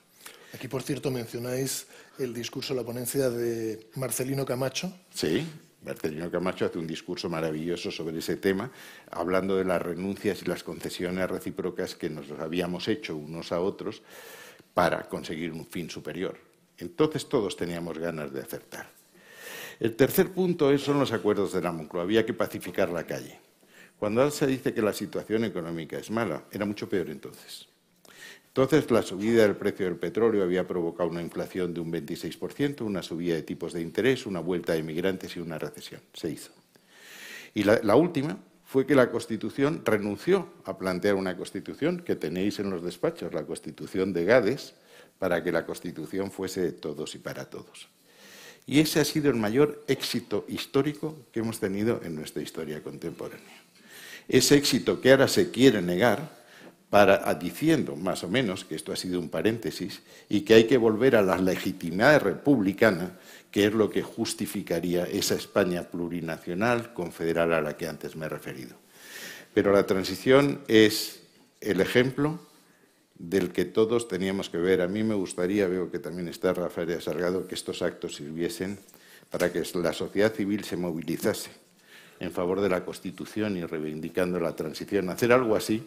Aquí, por cierto, mencionáis el discurso, la ponencia de Marcelino Camacho. Sí, Marcelino Camacho hace un discurso maravilloso sobre ese tema, hablando de las renuncias y las concesiones recíprocas que nos habíamos hecho unos a otros para conseguir un fin superior. Entonces todos teníamos ganas de acertar. El tercer punto son los acuerdos de la Moncloa. Había que pacificar la calle. Cuando Alsa se dice que la situación económica es mala, era mucho peor entonces. Entonces, la subida del precio del petróleo había provocado una inflación de un 26%, una subida de tipos de interés, una vuelta de migrantes y una recesión. Se hizo. Y la última fue que la Constitución renunció a plantear una Constitución que tenéis en los despachos, la Constitución de Gades, para que la Constitución fuese de todos y para todos. Y ese ha sido el mayor éxito histórico que hemos tenido en nuestra historia contemporánea. Ese éxito que ahora se quiere negar para ah, diciendo más o menos que esto ha sido un paréntesis y que hay que volver a la legitimidad republicana, que es lo que justificaría esa España plurinacional confederal a la que antes me he referido. Pero la transición es el ejemplo del que todos teníamos que ver. A mí me gustaría, veo que también está Rafael Salgado, que estos actos sirviesen para que la sociedad civil se movilizase en favor de la Constitución y reivindicando la transición. Hacer algo así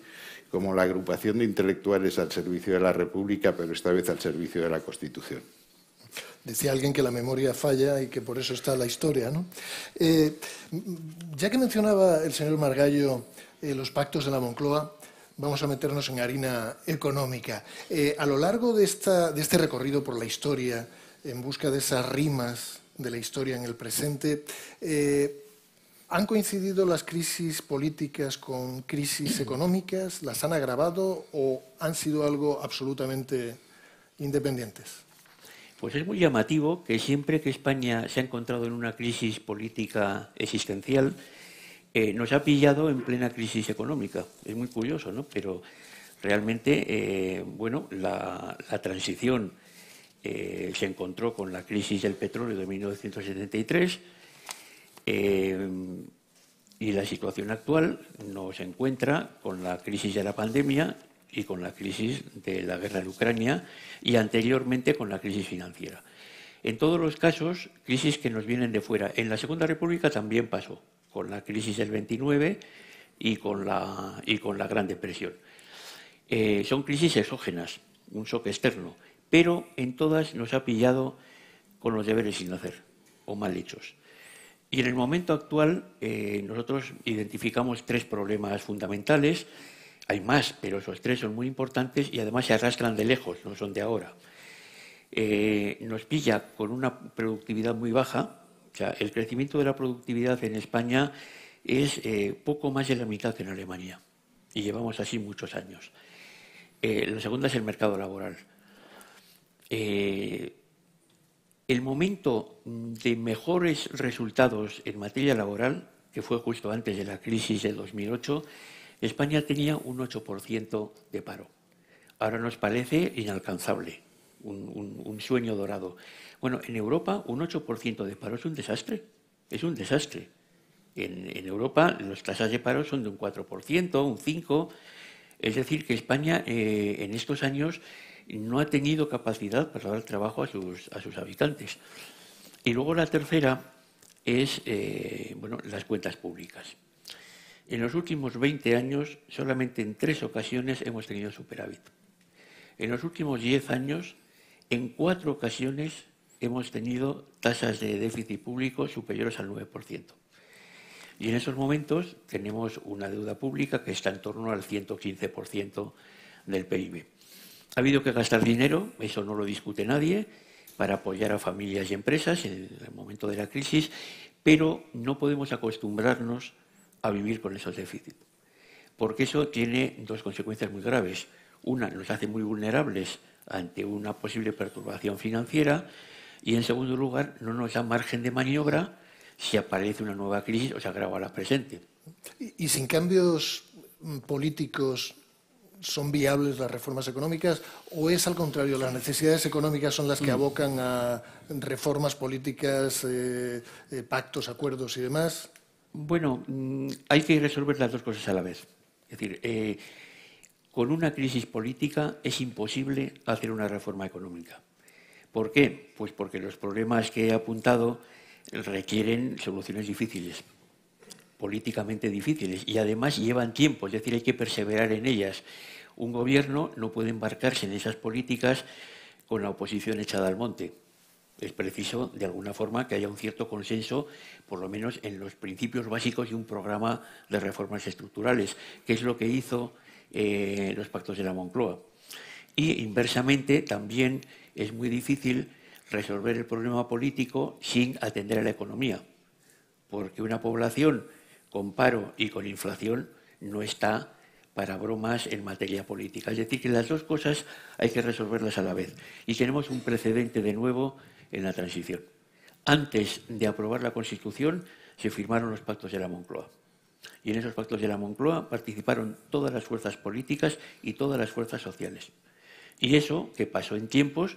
como la agrupación de intelectuales al servicio de la República, pero esta vez al servicio de la Constitución. Decía alguien que la memoria falla y que por eso está la historia, eh, ya que mencionaba el señor Margallo eh, los pactos de la Moncloa, vamos a meternos en harina económica. Eh, a lo largo de, esta, de este recorrido por la historia, en busca de esas rimas de la historia en el presente, eh, ¿han coincidido las crisis políticas con crisis económicas? ¿Las han agravado o han sido algo absolutamente independientes? Pues es muy llamativo que siempre que España se ha encontrado en una crisis política existencial, eh, nos ha pillado en plena crisis económica. Es muy curioso, ¿no? Pero realmente, eh, bueno, la, transición eh, se encontró con la crisis del petróleo de 1973 y la situación actual nos encuentra con la crisis de la pandemia y con la crisis de la guerra en Ucrania y anteriormente con la crisis financiera. En todos los casos, crisis que nos vienen de fuera. En la Segunda República también pasó con la crisis del 29 y con la, y con la Gran Depresión. Eh, son crisis exógenas, un shock externo, pero en todas nos ha pillado con los deberes sin hacer o mal hechos. Y en el momento actual eh, nosotros identificamos tres problemas fundamentales. Hay más, pero esos tres son muy importantes y además se arrastran de lejos, no son de ahora. Eh, nos pilla con una productividad muy baja, o el crecimiento de la productividad en España es eh, poco más de la mitad que en Alemania, y llevamos así muchos años. Eh, la segunda es el mercado laboral. Eh, el momento de mejores resultados en materia laboral, que fue justo antes de la crisis de 2008, España tenía un 8% de paro. Ahora nos parece inalcanzable, un sueño dorado. Bueno, en Europa un 8% de paro es un desastre, es un desastre. En, Europa las tasas de paro son de un 4%, un 5%, es decir, que España eh, en estos años no ha tenido capacidad para dar trabajo a sus, habitantes. Y luego la tercera es eh, bueno, las cuentas públicas. En los últimos 20 años, solamente en tres ocasiones hemos tenido superávit. En los últimos 10 años, en cuatro ocasiones hemos tenido tasas de déficit público superiores al 9%. Y en esos momentos tenemos una deuda pública que está en torno al 115% del PIB. Ha habido que gastar dinero, eso no lo discute nadie, para apoyar a familias y empresas en el momento de la crisis, pero no podemos acostumbrarnos a vivir con esos déficits, porque eso tiene dos consecuencias muy graves. Una, nos hace muy vulnerables ante una posible perturbación financiera y en segundo lugar, no nos da margen de maniobra si aparece una nueva crisis o se agrava la presente. ¿Y, sin cambios mm, políticos son viables las reformas económicas o es al contrario, las necesidades económicas son las que mm. abocan a reformas políticas, eh, eh, pactos, acuerdos y demás? Bueno, mm, hay que resolver las dos cosas a la vez. Es decir, eh, con una crisis política es imposible hacer una reforma económica. ¿Por qué? Pues porque los problemas que he apuntado requieren soluciones difíciles, políticamente difíciles, y además llevan tiempo, es decir, hay que perseverar en ellas. Un gobierno no puede embarcarse en esas políticas con la oposición echada al monte. Es preciso, de alguna forma, que haya un cierto consenso, por lo menos en los principios básicos y un programa de reformas estructurales, que es lo que hizo eh, los pactos de la Moncloa. Y inversamente también es muy difícil resolver el problema político sin atender a la economía, porque una población con paro y con inflación no está para bromas en materia política. Es decir, que las dos cosas hay que resolverlas a la vez. Y tenemos un precedente de nuevo en la transición. Antes de aprobar la Constitución se firmaron los pactos de la Moncloa. Y en esos pactos de la Moncloa participaron todas las fuerzas políticas y todas las fuerzas sociales. Y eso, que pasó en tiempos,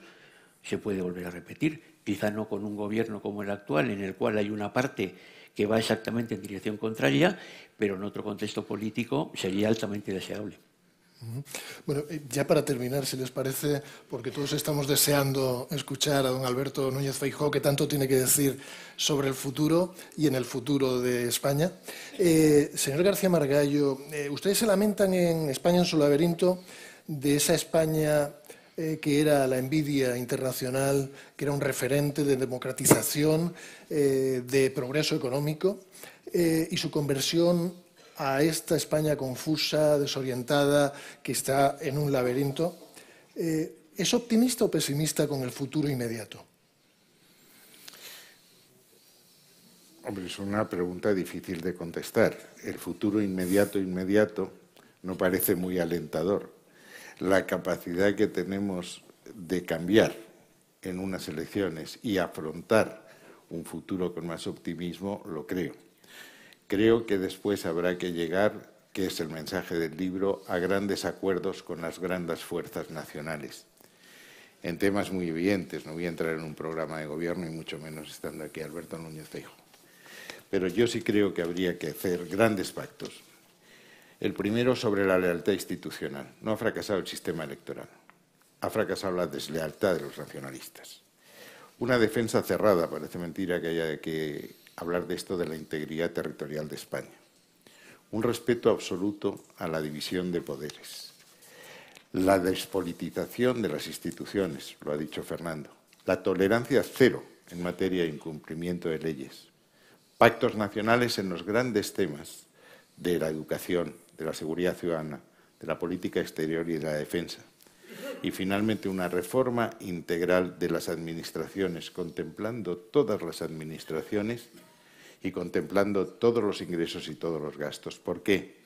se puede volver a repetir. Quizá no con un gobierno como el actual, en el cual hay una parte que va exactamente en dirección contraria, pero en otro contexto político sería altamente deseable. Bueno, eh, ya para terminar, si les parece, porque todos estamos deseando escuchar a don Alberto Núñez Feijó, que tanto tiene que decir sobre el futuro y en el futuro de España. Eh, señor García Margallo, eh, ustedes se lamentan en España en su laberinto de esa España eh, que era la envidia internacional, que era un referente de democratización, eh, de progreso económico, eh, y su conversión a esta España confusa, desorientada, que está en un laberinto. ¿Es optimista o pesimista con el futuro inmediato? Hombre, es una pregunta difícil de contestar. El futuro inmediato, inmediato, no parece muy alentador la capacidad que tenemos de cambiar en unas elecciones y afrontar un futuro con más optimismo, lo creo. Creo que después habrá que llegar, que es el mensaje del libro, a grandes acuerdos con las grandes fuerzas nacionales en temas muy evidentes. No voy a entrar en un programa de gobierno y mucho menos estando aquí Alberto Núñez Feijo. Pero yo sí creo que habría que hacer grandes pactos el primero sobre la lealtad institucional. No ha fracasado el sistema electoral. Ha fracasado la deslealtad de los nacionalistas. Una defensa cerrada, parece mentira que haya que hablar de esto de la integridad territorial de España. Un respeto absoluto a la división de poderes. La despolitización de las instituciones, lo ha dicho Fernando. La tolerancia cero en materia de incumplimiento de leyes. Pactos nacionales en los grandes temas de la educación, de la seguridad ciudadana, de la política exterior y de la defensa. Y finalmente una reforma integral de las administraciones, contemplando todas las administraciones y contemplando todos los ingresos y todos los gastos. ¿Por qué?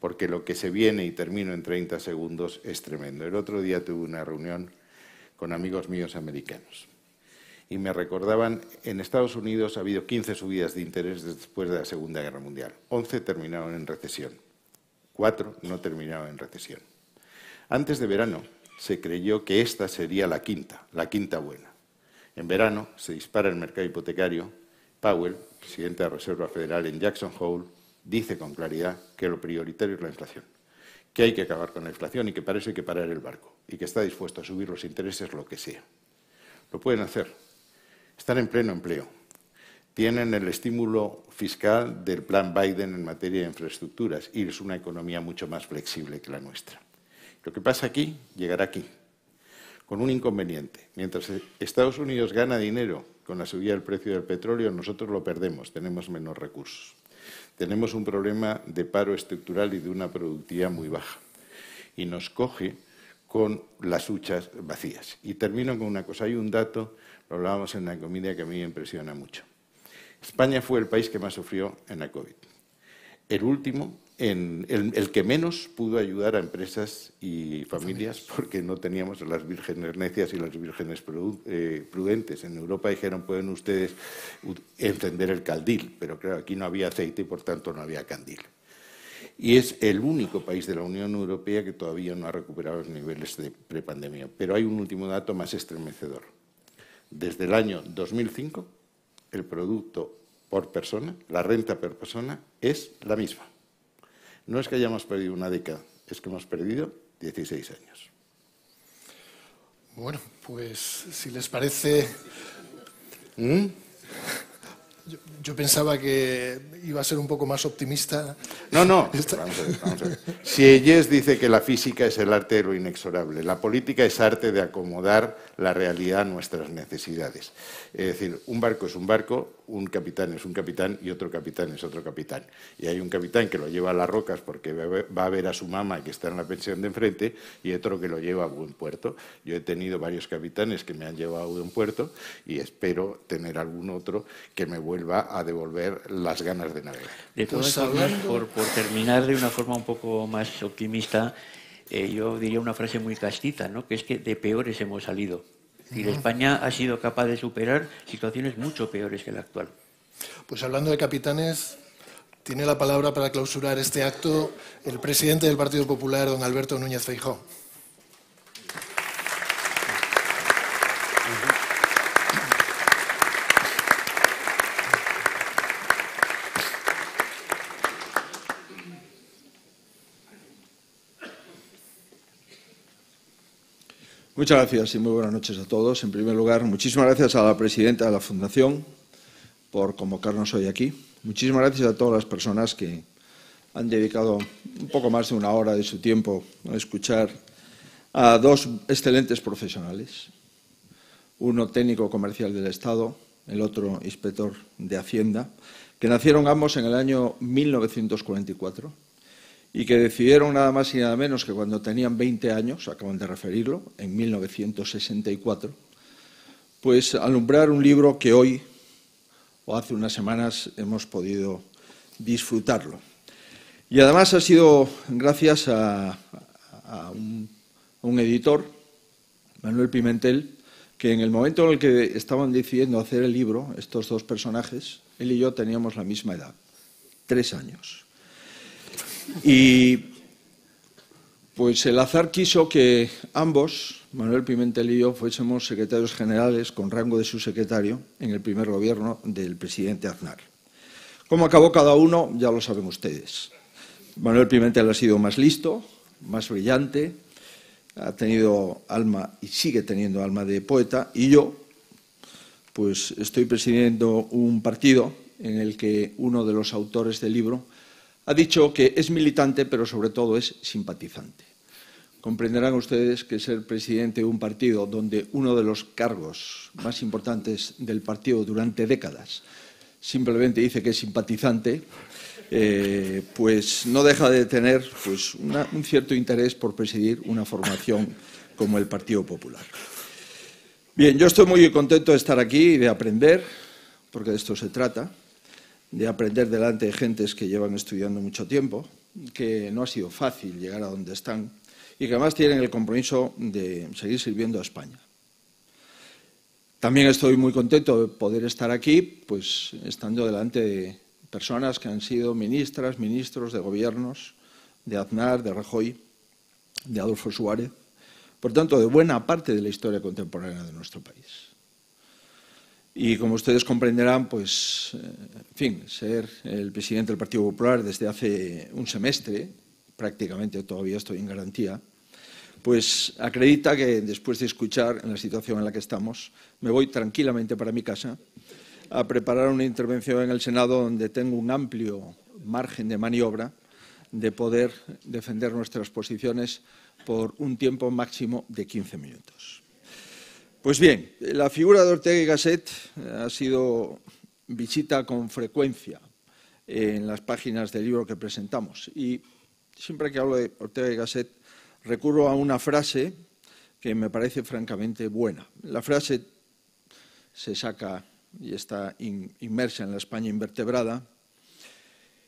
Porque lo que se viene, y termino en 30 segundos, es tremendo. El otro día tuve una reunión con amigos míos americanos y me recordaban, en Estados Unidos ha habido 15 subidas de interés después de la Segunda Guerra Mundial, 11 terminaron en recesión no terminaba en recesión. Antes de verano se creyó que esta sería la quinta, la quinta buena. En verano se dispara el mercado hipotecario. Powell, presidente de la Reserva Federal en Jackson Hole, dice con claridad que lo prioritario es la inflación, que hay que acabar con la inflación y que para hay que parar el barco y que está dispuesto a subir los intereses lo que sea. Lo pueden hacer. Estar en pleno empleo, tienen el estímulo fiscal del plan Biden en materia de infraestructuras y es una economía mucho más flexible que la nuestra. Lo que pasa aquí llegará aquí, con un inconveniente. Mientras Estados Unidos gana dinero con la subida del precio del petróleo, nosotros lo perdemos, tenemos menos recursos. Tenemos un problema de paro estructural y de una productividad muy baja. Y nos coge con las huchas vacías. Y termino con una cosa. Hay un dato, lo hablábamos en la comida, que a mí me impresiona mucho. España fue el país que más sufrió en la COVID. El último, el, que menos pudo ayudar a empresas y familias porque no teníamos las vírgenes necias y las vírgenes eh, prudentes. En Europa dijeron, pueden ustedes encender el caldil, pero claro, aquí no había aceite y por tanto no había candil. Y es el único país de la Unión Europea que todavía no ha recuperado los niveles de prepandemia. Pero hay un último dato más estremecedor. Desde el año 2005, el producto por persona, la renta por persona, es la misma. No es que hayamos perdido una década, es que hemos perdido 16 años. Bueno, pues si les parece... ¿Mm? Yo, pensaba que iba a ser un poco más optimista. No, no. <laughs> Si Elles dice que la física es el arte de lo inexorable, la política es arte de acomodar la realidad a nuestras necesidades. Es decir, un barco es un barco, un capitán es un capitán y otro capitán es otro capitán. Y hay un capitán que lo lleva a las rocas porque va a ver a su mamá que está en la pensión de enfrente y otro que lo lleva a buen puerto. Yo he tenido varios capitanes que me han llevado a buen puerto y espero tener algún otro que me vuelva a devolver las ganas de navegar. De todas pues formas, por, terminar de una forma un poco más optimista, eh, yo diría una frase muy castita, que es que de peores hemos salido. Y España ha sido capaz de superar situaciones mucho peores que la actual. Pues hablando de capitanes, tiene la palabra para clausurar este acto el presidente del Partido Popular, don Alberto Núñez Feijóo. Muchas gracias y muy buenas noches a todos. En primer lugar, muchísimas gracias a la presidenta de la Fundación por convocarnos hoy aquí. Muchísimas gracias a todas las personas que han dedicado un poco más de una hora de su tiempo a escuchar a dos excelentes profesionales, uno técnico comercial del Estado, el otro inspector de Hacienda, que nacieron ambos en el año 1944 y que decidieron nada más y nada menos que cuando tenían 20 años, acaban de referirlo, en 1964, pues alumbrar un libro que hoy o hace unas semanas hemos podido disfrutarlo. Y además ha sido gracias a, un editor, Manuel Pimentel, que en el momento en el que estaban decidiendo hacer el libro, estos dos personajes, él y yo teníamos la misma edad, tres años. Y pues el azar quiso que ambos, Manuel Pimentel y yo, fuésemos secretarios generales con rango de subsecretario en el primer gobierno del presidente Aznar. ¿Cómo acabó cada uno? Ya lo saben ustedes. Manuel Pimentel ha sido más listo, más brillante, ha tenido alma y sigue teniendo alma de poeta, y yo, pues estoy presidiendo un partido en el que uno de los autores del libro ha dicho que es militante, pero sobre todo es simpatizante. Comprenderán ustedes que ser presidente de un partido donde uno de los cargos más importantes del partido durante décadas simplemente dice que es simpatizante, eh, pues no deja de tener pues, un cierto interés por presidir una formación como el Partido Popular. Bien, yo estoy muy contento de estar aquí y de aprender, porque de esto se trata de aprender delante de gentes que llevan estudiando mucho tiempo, que no ha sido fácil llegar a donde están y que además tienen el compromiso de seguir sirviendo a España. También estoy muy contento de poder estar aquí, pues estando delante de personas que han sido ministras, ministros de gobiernos, de Aznar, de Rajoy, de Adolfo Suárez, por tanto, de buena parte de la historia contemporánea de nuestro país. Y como ustedes comprenderán, pues, eh, en fin, ser el presidente del Partido Popular desde hace un semestre, prácticamente todavía estoy en garantía, pues acredita que después de escuchar la situación en la que estamos, me voy tranquilamente para mi casa a preparar una intervención en el Senado donde tengo un amplio margen de maniobra de poder defender nuestras posiciones por un tiempo máximo de 15 minutos. Pues bien, la figura de Ortega y Gasset ha sido visita con frecuencia en las páginas del libro que presentamos. Y siempre que hablo de Ortega y Gasset recurro a una frase que me parece francamente buena. La frase se saca y está inmersa en la España invertebrada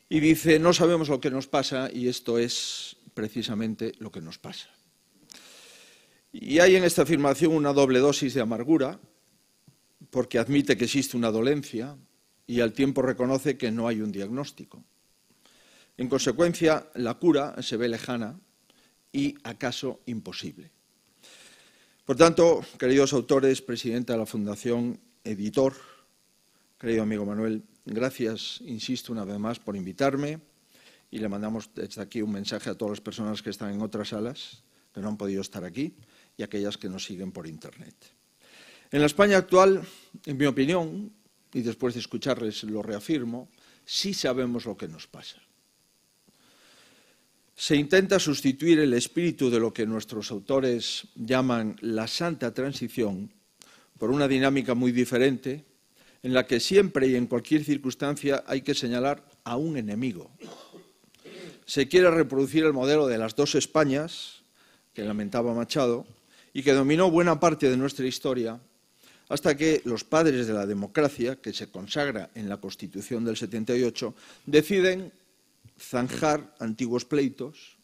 y dice, no sabemos lo que nos pasa y esto es precisamente lo que nos pasa. Y hay en esta afirmación una doble dosis de amargura, porque admite que existe una dolencia y al tiempo reconoce que no hay un diagnóstico. En consecuencia, la cura se ve lejana y acaso imposible. Por tanto, queridos autores, presidenta de la Fundación, editor, querido amigo Manuel, gracias, insisto, una vez más por invitarme y le mandamos desde aquí un mensaje a todas las personas que están en otras salas que no han podido estar aquí y aquellas que nos siguen por Internet. En la España actual, en mi opinión, y después de escucharles lo reafirmo, sí sabemos lo que nos pasa. Se intenta sustituir el espíritu de lo que nuestros autores llaman la santa transición por una dinámica muy diferente en la que siempre y en cualquier circunstancia hay que señalar a un enemigo. Se quiere reproducir el modelo de las dos Españas, que lamentaba Machado, y que dominó buena parte de nuestra historia, hasta que los padres de la democracia, que se consagra en la Constitución del 78, deciden zanjar antiguos pleitos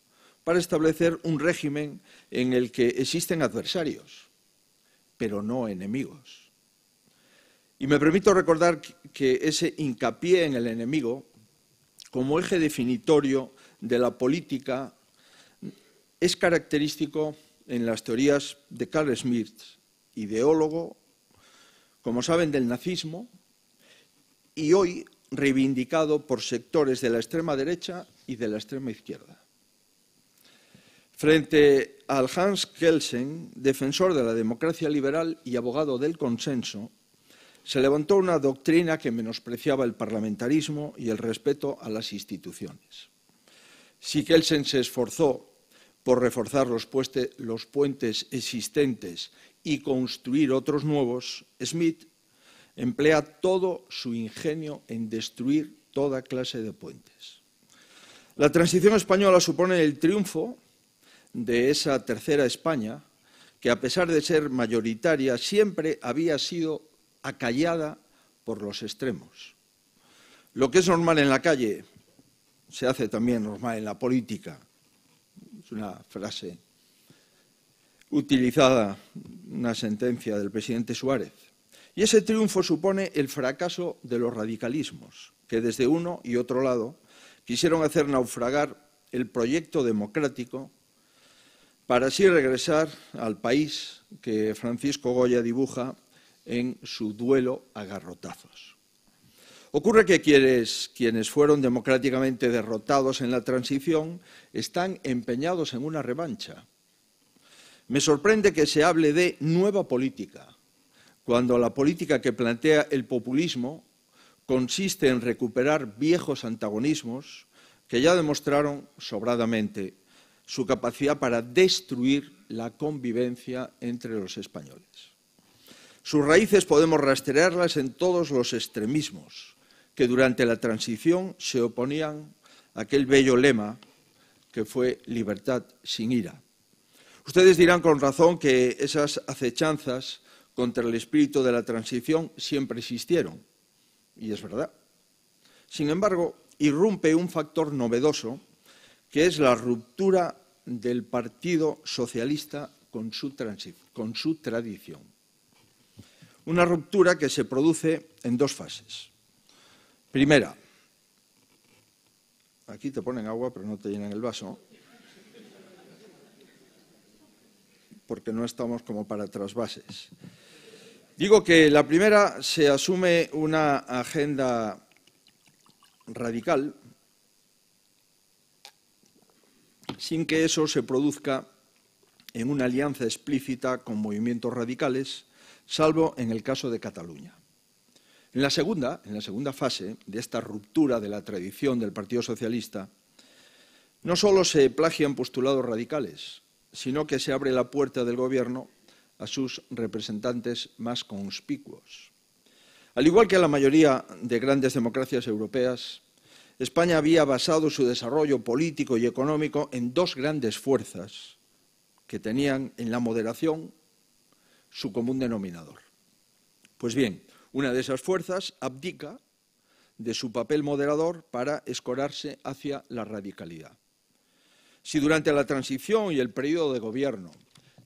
para establecer un régimen en el que existen adversarios, pero no enemigos. Y me permito recordar que ese hincapié en el enemigo, como eje definitorio de la política, es característico en las teorías de Karl Schmitt, ideólogo, como saben, del nazismo, y hoy reivindicado por sectores de la extrema derecha y de la extrema izquierda. Frente al Hans Kelsen, defensor de la democracia liberal y abogado del consenso, se levantó una doctrina que menospreciaba el parlamentarismo y el respeto a las instituciones. Si Kelsen se esforzó por reforzar los, puentes existentes y construir otros nuevos, Smith emplea todo su ingenio en destruir toda clase de puentes. La transición española supone el triunfo de esa tercera España, que a pesar de ser mayoritaria, siempre había sido acallada por los extremos. Lo que es normal en la calle se hace también normal en la política una frase utilizada, en una sentencia del presidente Suárez. Y ese triunfo supone el fracaso de los radicalismos, que desde uno y otro lado quisieron hacer naufragar el proyecto democrático para así regresar al país que Francisco Goya dibuja en su duelo a garrotazos. Ocurre que quienes, fueron democráticamente derrotados en la transición están empeñados en una revancha. Me sorprende que se hable de nueva política, cuando la política que plantea el populismo consiste en recuperar viejos antagonismos que ya demostraron sobradamente su capacidad para destruir la convivencia entre los españoles. Sus raíces podemos rastrearlas en todos los extremismos, que durante la transición se oponían a aquel bello lema que fue libertad sin ira. Ustedes dirán con razón que esas acechanzas contra el espíritu de la transición siempre existieron, y es verdad. Sin embargo, irrumpe un factor novedoso, que es la ruptura del Partido Socialista con su, con su tradición. Una ruptura que se produce en dos fases. Primera, aquí te ponen agua pero no te llenan el vaso, porque no estamos como para trasvases. Digo que la primera se asume una agenda radical sin que eso se produzca en una alianza explícita con movimientos radicales, salvo en el caso de Cataluña. En la segunda, fase de esta ruptura de la tradición del Partido Socialista, no solo se plagian postulados radicales, sino que se abre la puerta del gobierno a sus representantes más conspicuos. Al igual que la mayoría de grandes democracias europeas, España había basado su desarrollo político y económico en dos grandes fuerzas que tenían en la moderación su común denominador. Pues bien, una de esas fuerzas abdica de su papel moderador para escorarse hacia la radicalidad. Si durante la transición y el periodo de gobierno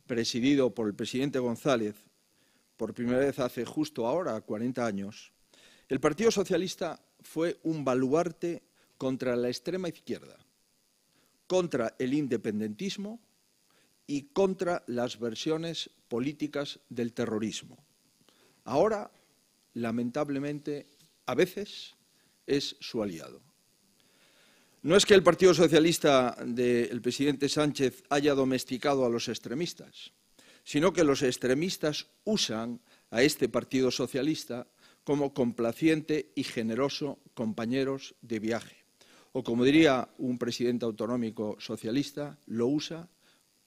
presidido por el presidente González, por primera vez hace justo ahora 40 años, el Partido Socialista fue un baluarte contra la extrema izquierda, contra el independentismo y contra las versiones políticas del terrorismo. Ahora lamentablemente, a veces es su aliado. No es que el Partido Socialista del presidente Sánchez haya domesticado a los extremistas, sino que los extremistas usan a este Partido Socialista como complaciente y generoso compañeros de viaje. O como diría un presidente autonómico socialista, lo usa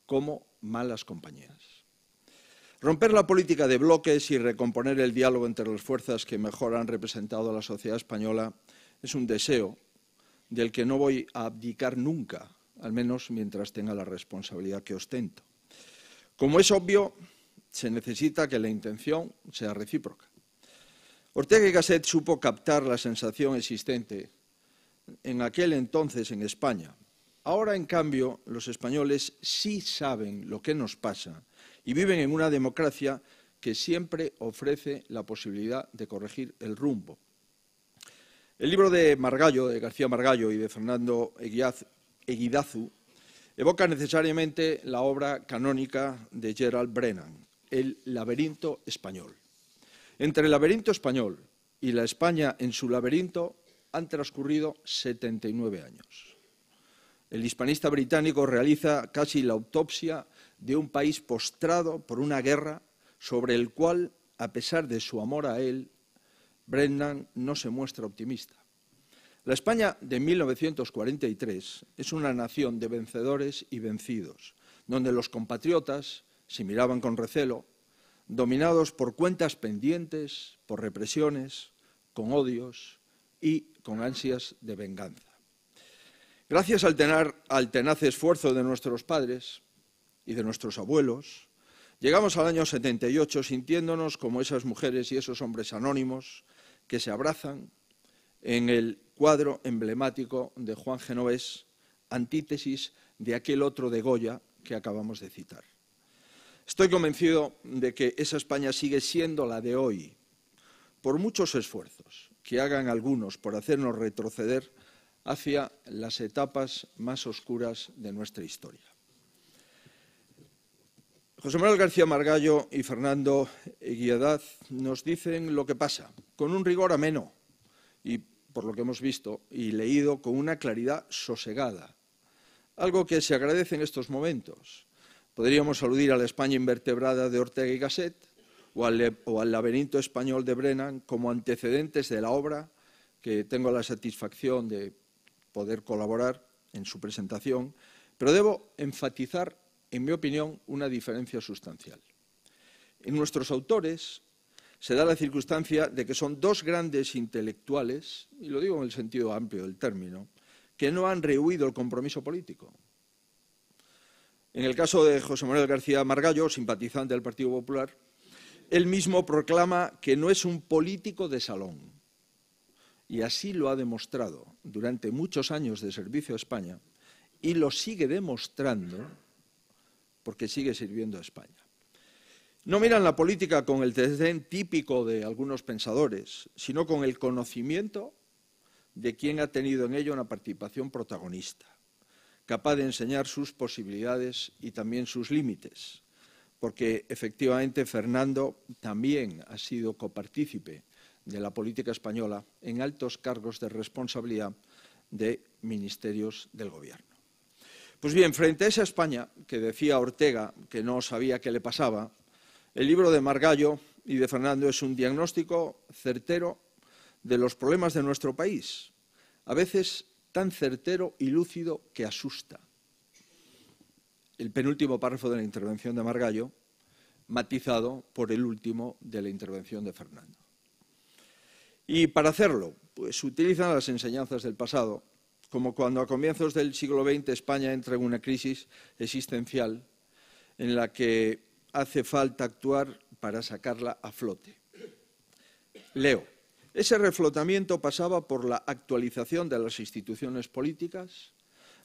como malas compañías. Romper la política de bloques y recomponer el diálogo entre las fuerzas que mejor han representado a la sociedad española es un deseo del que no voy a abdicar nunca, al menos mientras tenga la responsabilidad que ostento. Como es obvio, se necesita que la intención sea recíproca. Ortega y Gasset supo captar la sensación existente en aquel entonces en España. Ahora, en cambio, los españoles sí saben lo que nos pasa y viven en una democracia que siempre ofrece la posibilidad de corregir el rumbo. El libro de Margallo, de García Margallo y de Fernando Eguidazu, evoca necesariamente la obra canónica de Gerald Brennan, El laberinto español. Entre el laberinto español y la España en su laberinto han transcurrido 79 años. El hispanista británico realiza casi la autopsia de un país postrado por una guerra sobre el cual, a pesar de su amor a él, Brennan no se muestra optimista. La España de 1943 es una nación de vencedores y vencidos, donde los compatriotas se miraban con recelo, dominados por cuentas pendientes, por represiones, con odios y con ansias de venganza. Gracias al, al tenaz esfuerzo de nuestros padres, y de nuestros abuelos, llegamos al año 78 sintiéndonos como esas mujeres y esos hombres anónimos que se abrazan en el cuadro emblemático de Juan Genovés, antítesis de aquel otro de Goya que acabamos de citar. Estoy convencido de que esa España sigue siendo la de hoy, por muchos esfuerzos que hagan algunos por hacernos retroceder hacia las etapas más oscuras de nuestra historia. José Manuel García Margallo y Fernando Guiadaz nos dicen lo que pasa, con un rigor ameno y, por lo que hemos visto y leído, con una claridad sosegada. Algo que se agradece en estos momentos. Podríamos aludir a la España invertebrada de Ortega y Gasset o al, o al laberinto español de Brennan como antecedentes de la obra que tengo la satisfacción de poder colaborar en su presentación, pero debo enfatizar en mi opinión, una diferencia sustancial. En nuestros autores se da la circunstancia de que son dos grandes intelectuales, y lo digo en el sentido amplio del término, que no han rehuido el compromiso político. En el caso de José Manuel García Margallo, simpatizante del Partido Popular, él mismo proclama que no es un político de salón. Y así lo ha demostrado durante muchos años de servicio a España y lo sigue demostrando porque sigue sirviendo a España. No miran la política con el desdén típico de algunos pensadores, sino con el conocimiento de quien ha tenido en ello una participación protagonista, capaz de enseñar sus posibilidades y también sus límites, porque efectivamente Fernando también ha sido copartícipe de la política española en altos cargos de responsabilidad de ministerios del Gobierno. Pues bien, frente a esa España que decía Ortega que no sabía qué le pasaba, el libro de Margallo y de Fernando es un diagnóstico certero de los problemas de nuestro país, a veces tan certero y lúcido que asusta. El penúltimo párrafo de la intervención de Margallo, matizado por el último de la intervención de Fernando. Y para hacerlo, pues utilizan las enseñanzas del pasado como cuando a comienzos del siglo XX España entra en una crisis existencial en la que hace falta actuar para sacarla a flote. Leo, ese reflotamiento pasaba por la actualización de las instituciones políticas,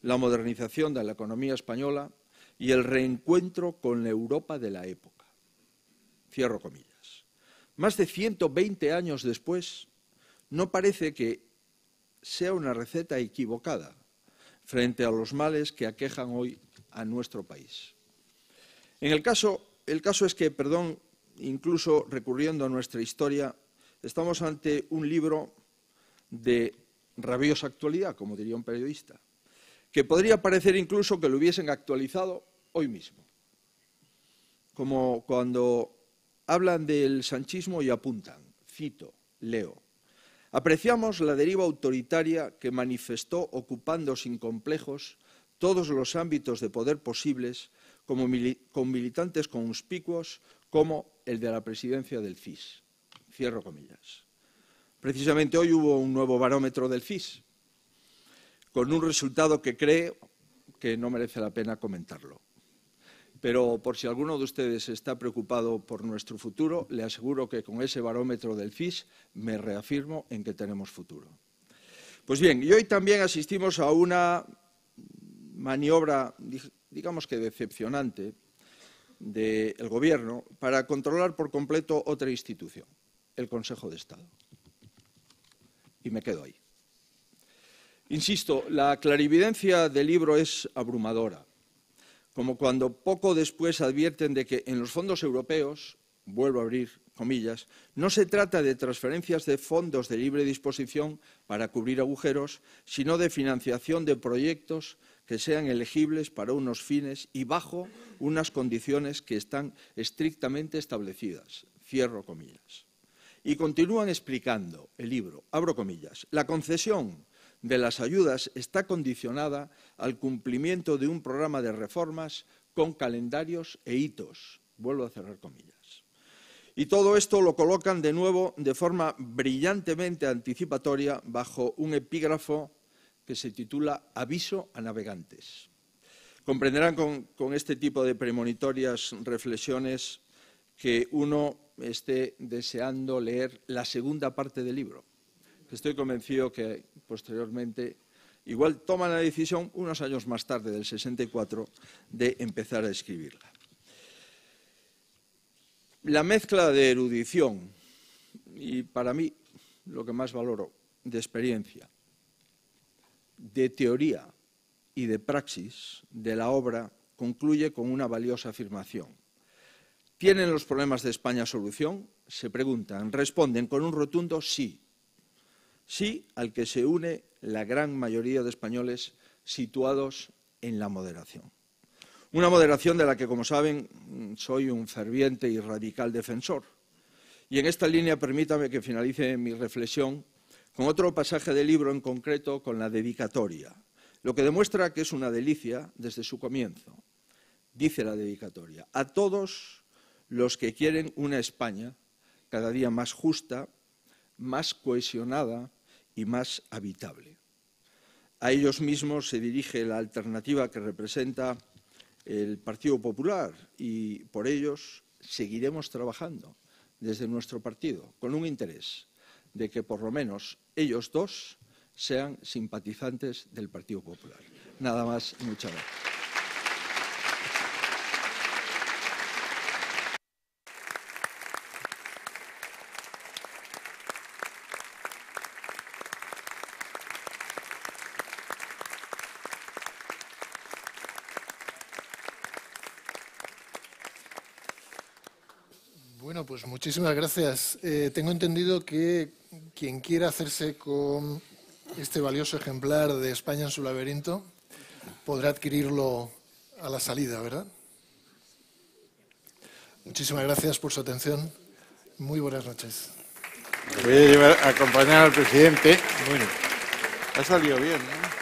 la modernización de la economía española y el reencuentro con la Europa de la época. Cierro comillas. Más de 120 años después, no parece que sea una receta equivocada frente a los males que aquejan hoy a nuestro país. En el caso, el caso es que, perdón, incluso recurriendo a nuestra historia, estamos ante un libro de rabiosa actualidad, como diría un periodista, que podría parecer incluso que lo hubiesen actualizado hoy mismo, como cuando hablan del sanchismo y apuntan, cito, leo, Apreciamos la deriva autoritaria que manifestó ocupando sin complejos todos los ámbitos de poder posibles con militantes conspicuos como el de la presidencia del FIS. Cierro comillas. Precisamente hoy hubo un nuevo barómetro del FIS, con un resultado que cree que no merece la pena comentarlo. Pero por si alguno de ustedes está preocupado por nuestro futuro, le aseguro que con ese barómetro del FIS me reafirmo en que tenemos futuro. Pues bien, y hoy también asistimos a una maniobra, digamos que decepcionante, del Gobierno para controlar por completo otra institución, el Consejo de Estado. Y me quedo ahí. Insisto, la clarividencia del libro es abrumadora como cuando poco después advierten de que en los fondos europeos, vuelvo a abrir comillas, no se trata de transferencias de fondos de libre disposición para cubrir agujeros, sino de financiación de proyectos que sean elegibles para unos fines y bajo unas condiciones que están estrictamente establecidas. Cierro comillas. Y continúan explicando el libro, abro comillas, la concesión de las ayudas está condicionada al cumplimiento de un programa de reformas con calendarios e hitos. Vuelvo a cerrar comillas. Y todo esto lo colocan de nuevo de forma brillantemente anticipatoria bajo un epígrafo que se titula Aviso a navegantes. Comprenderán con, con este tipo de premonitorias reflexiones que uno esté deseando leer la segunda parte del libro estoy convencido que posteriormente igual toman la decisión unos años más tarde, del 64, de empezar a escribirla. La mezcla de erudición y para mí lo que más valoro, de experiencia, de teoría y de praxis de la obra concluye con una valiosa afirmación. ¿Tienen los problemas de España solución? Se preguntan, responden con un rotundo sí sí al que se une la gran mayoría de españoles situados en la moderación. Una moderación de la que, como saben, soy un ferviente y radical defensor. Y en esta línea permítame que finalice mi reflexión con otro pasaje del libro en concreto, con la dedicatoria, lo que demuestra que es una delicia desde su comienzo. Dice la dedicatoria, a todos los que quieren una España cada día más justa, más cohesionada, y más habitable. A ellos mismos se dirige la alternativa que representa el Partido Popular y por ellos seguiremos trabajando desde nuestro partido con un interés de que por lo menos ellos dos sean simpatizantes del Partido Popular. Nada más, muchas gracias. Muchísimas gracias. Eh, tengo entendido que quien quiera hacerse con este valioso ejemplar de España en su laberinto podrá adquirirlo a la salida, ¿verdad? Muchísimas gracias por su atención. Muy buenas noches. Voy a, llevar, a acompañar al presidente. Bueno, ha salido bien, ¿no?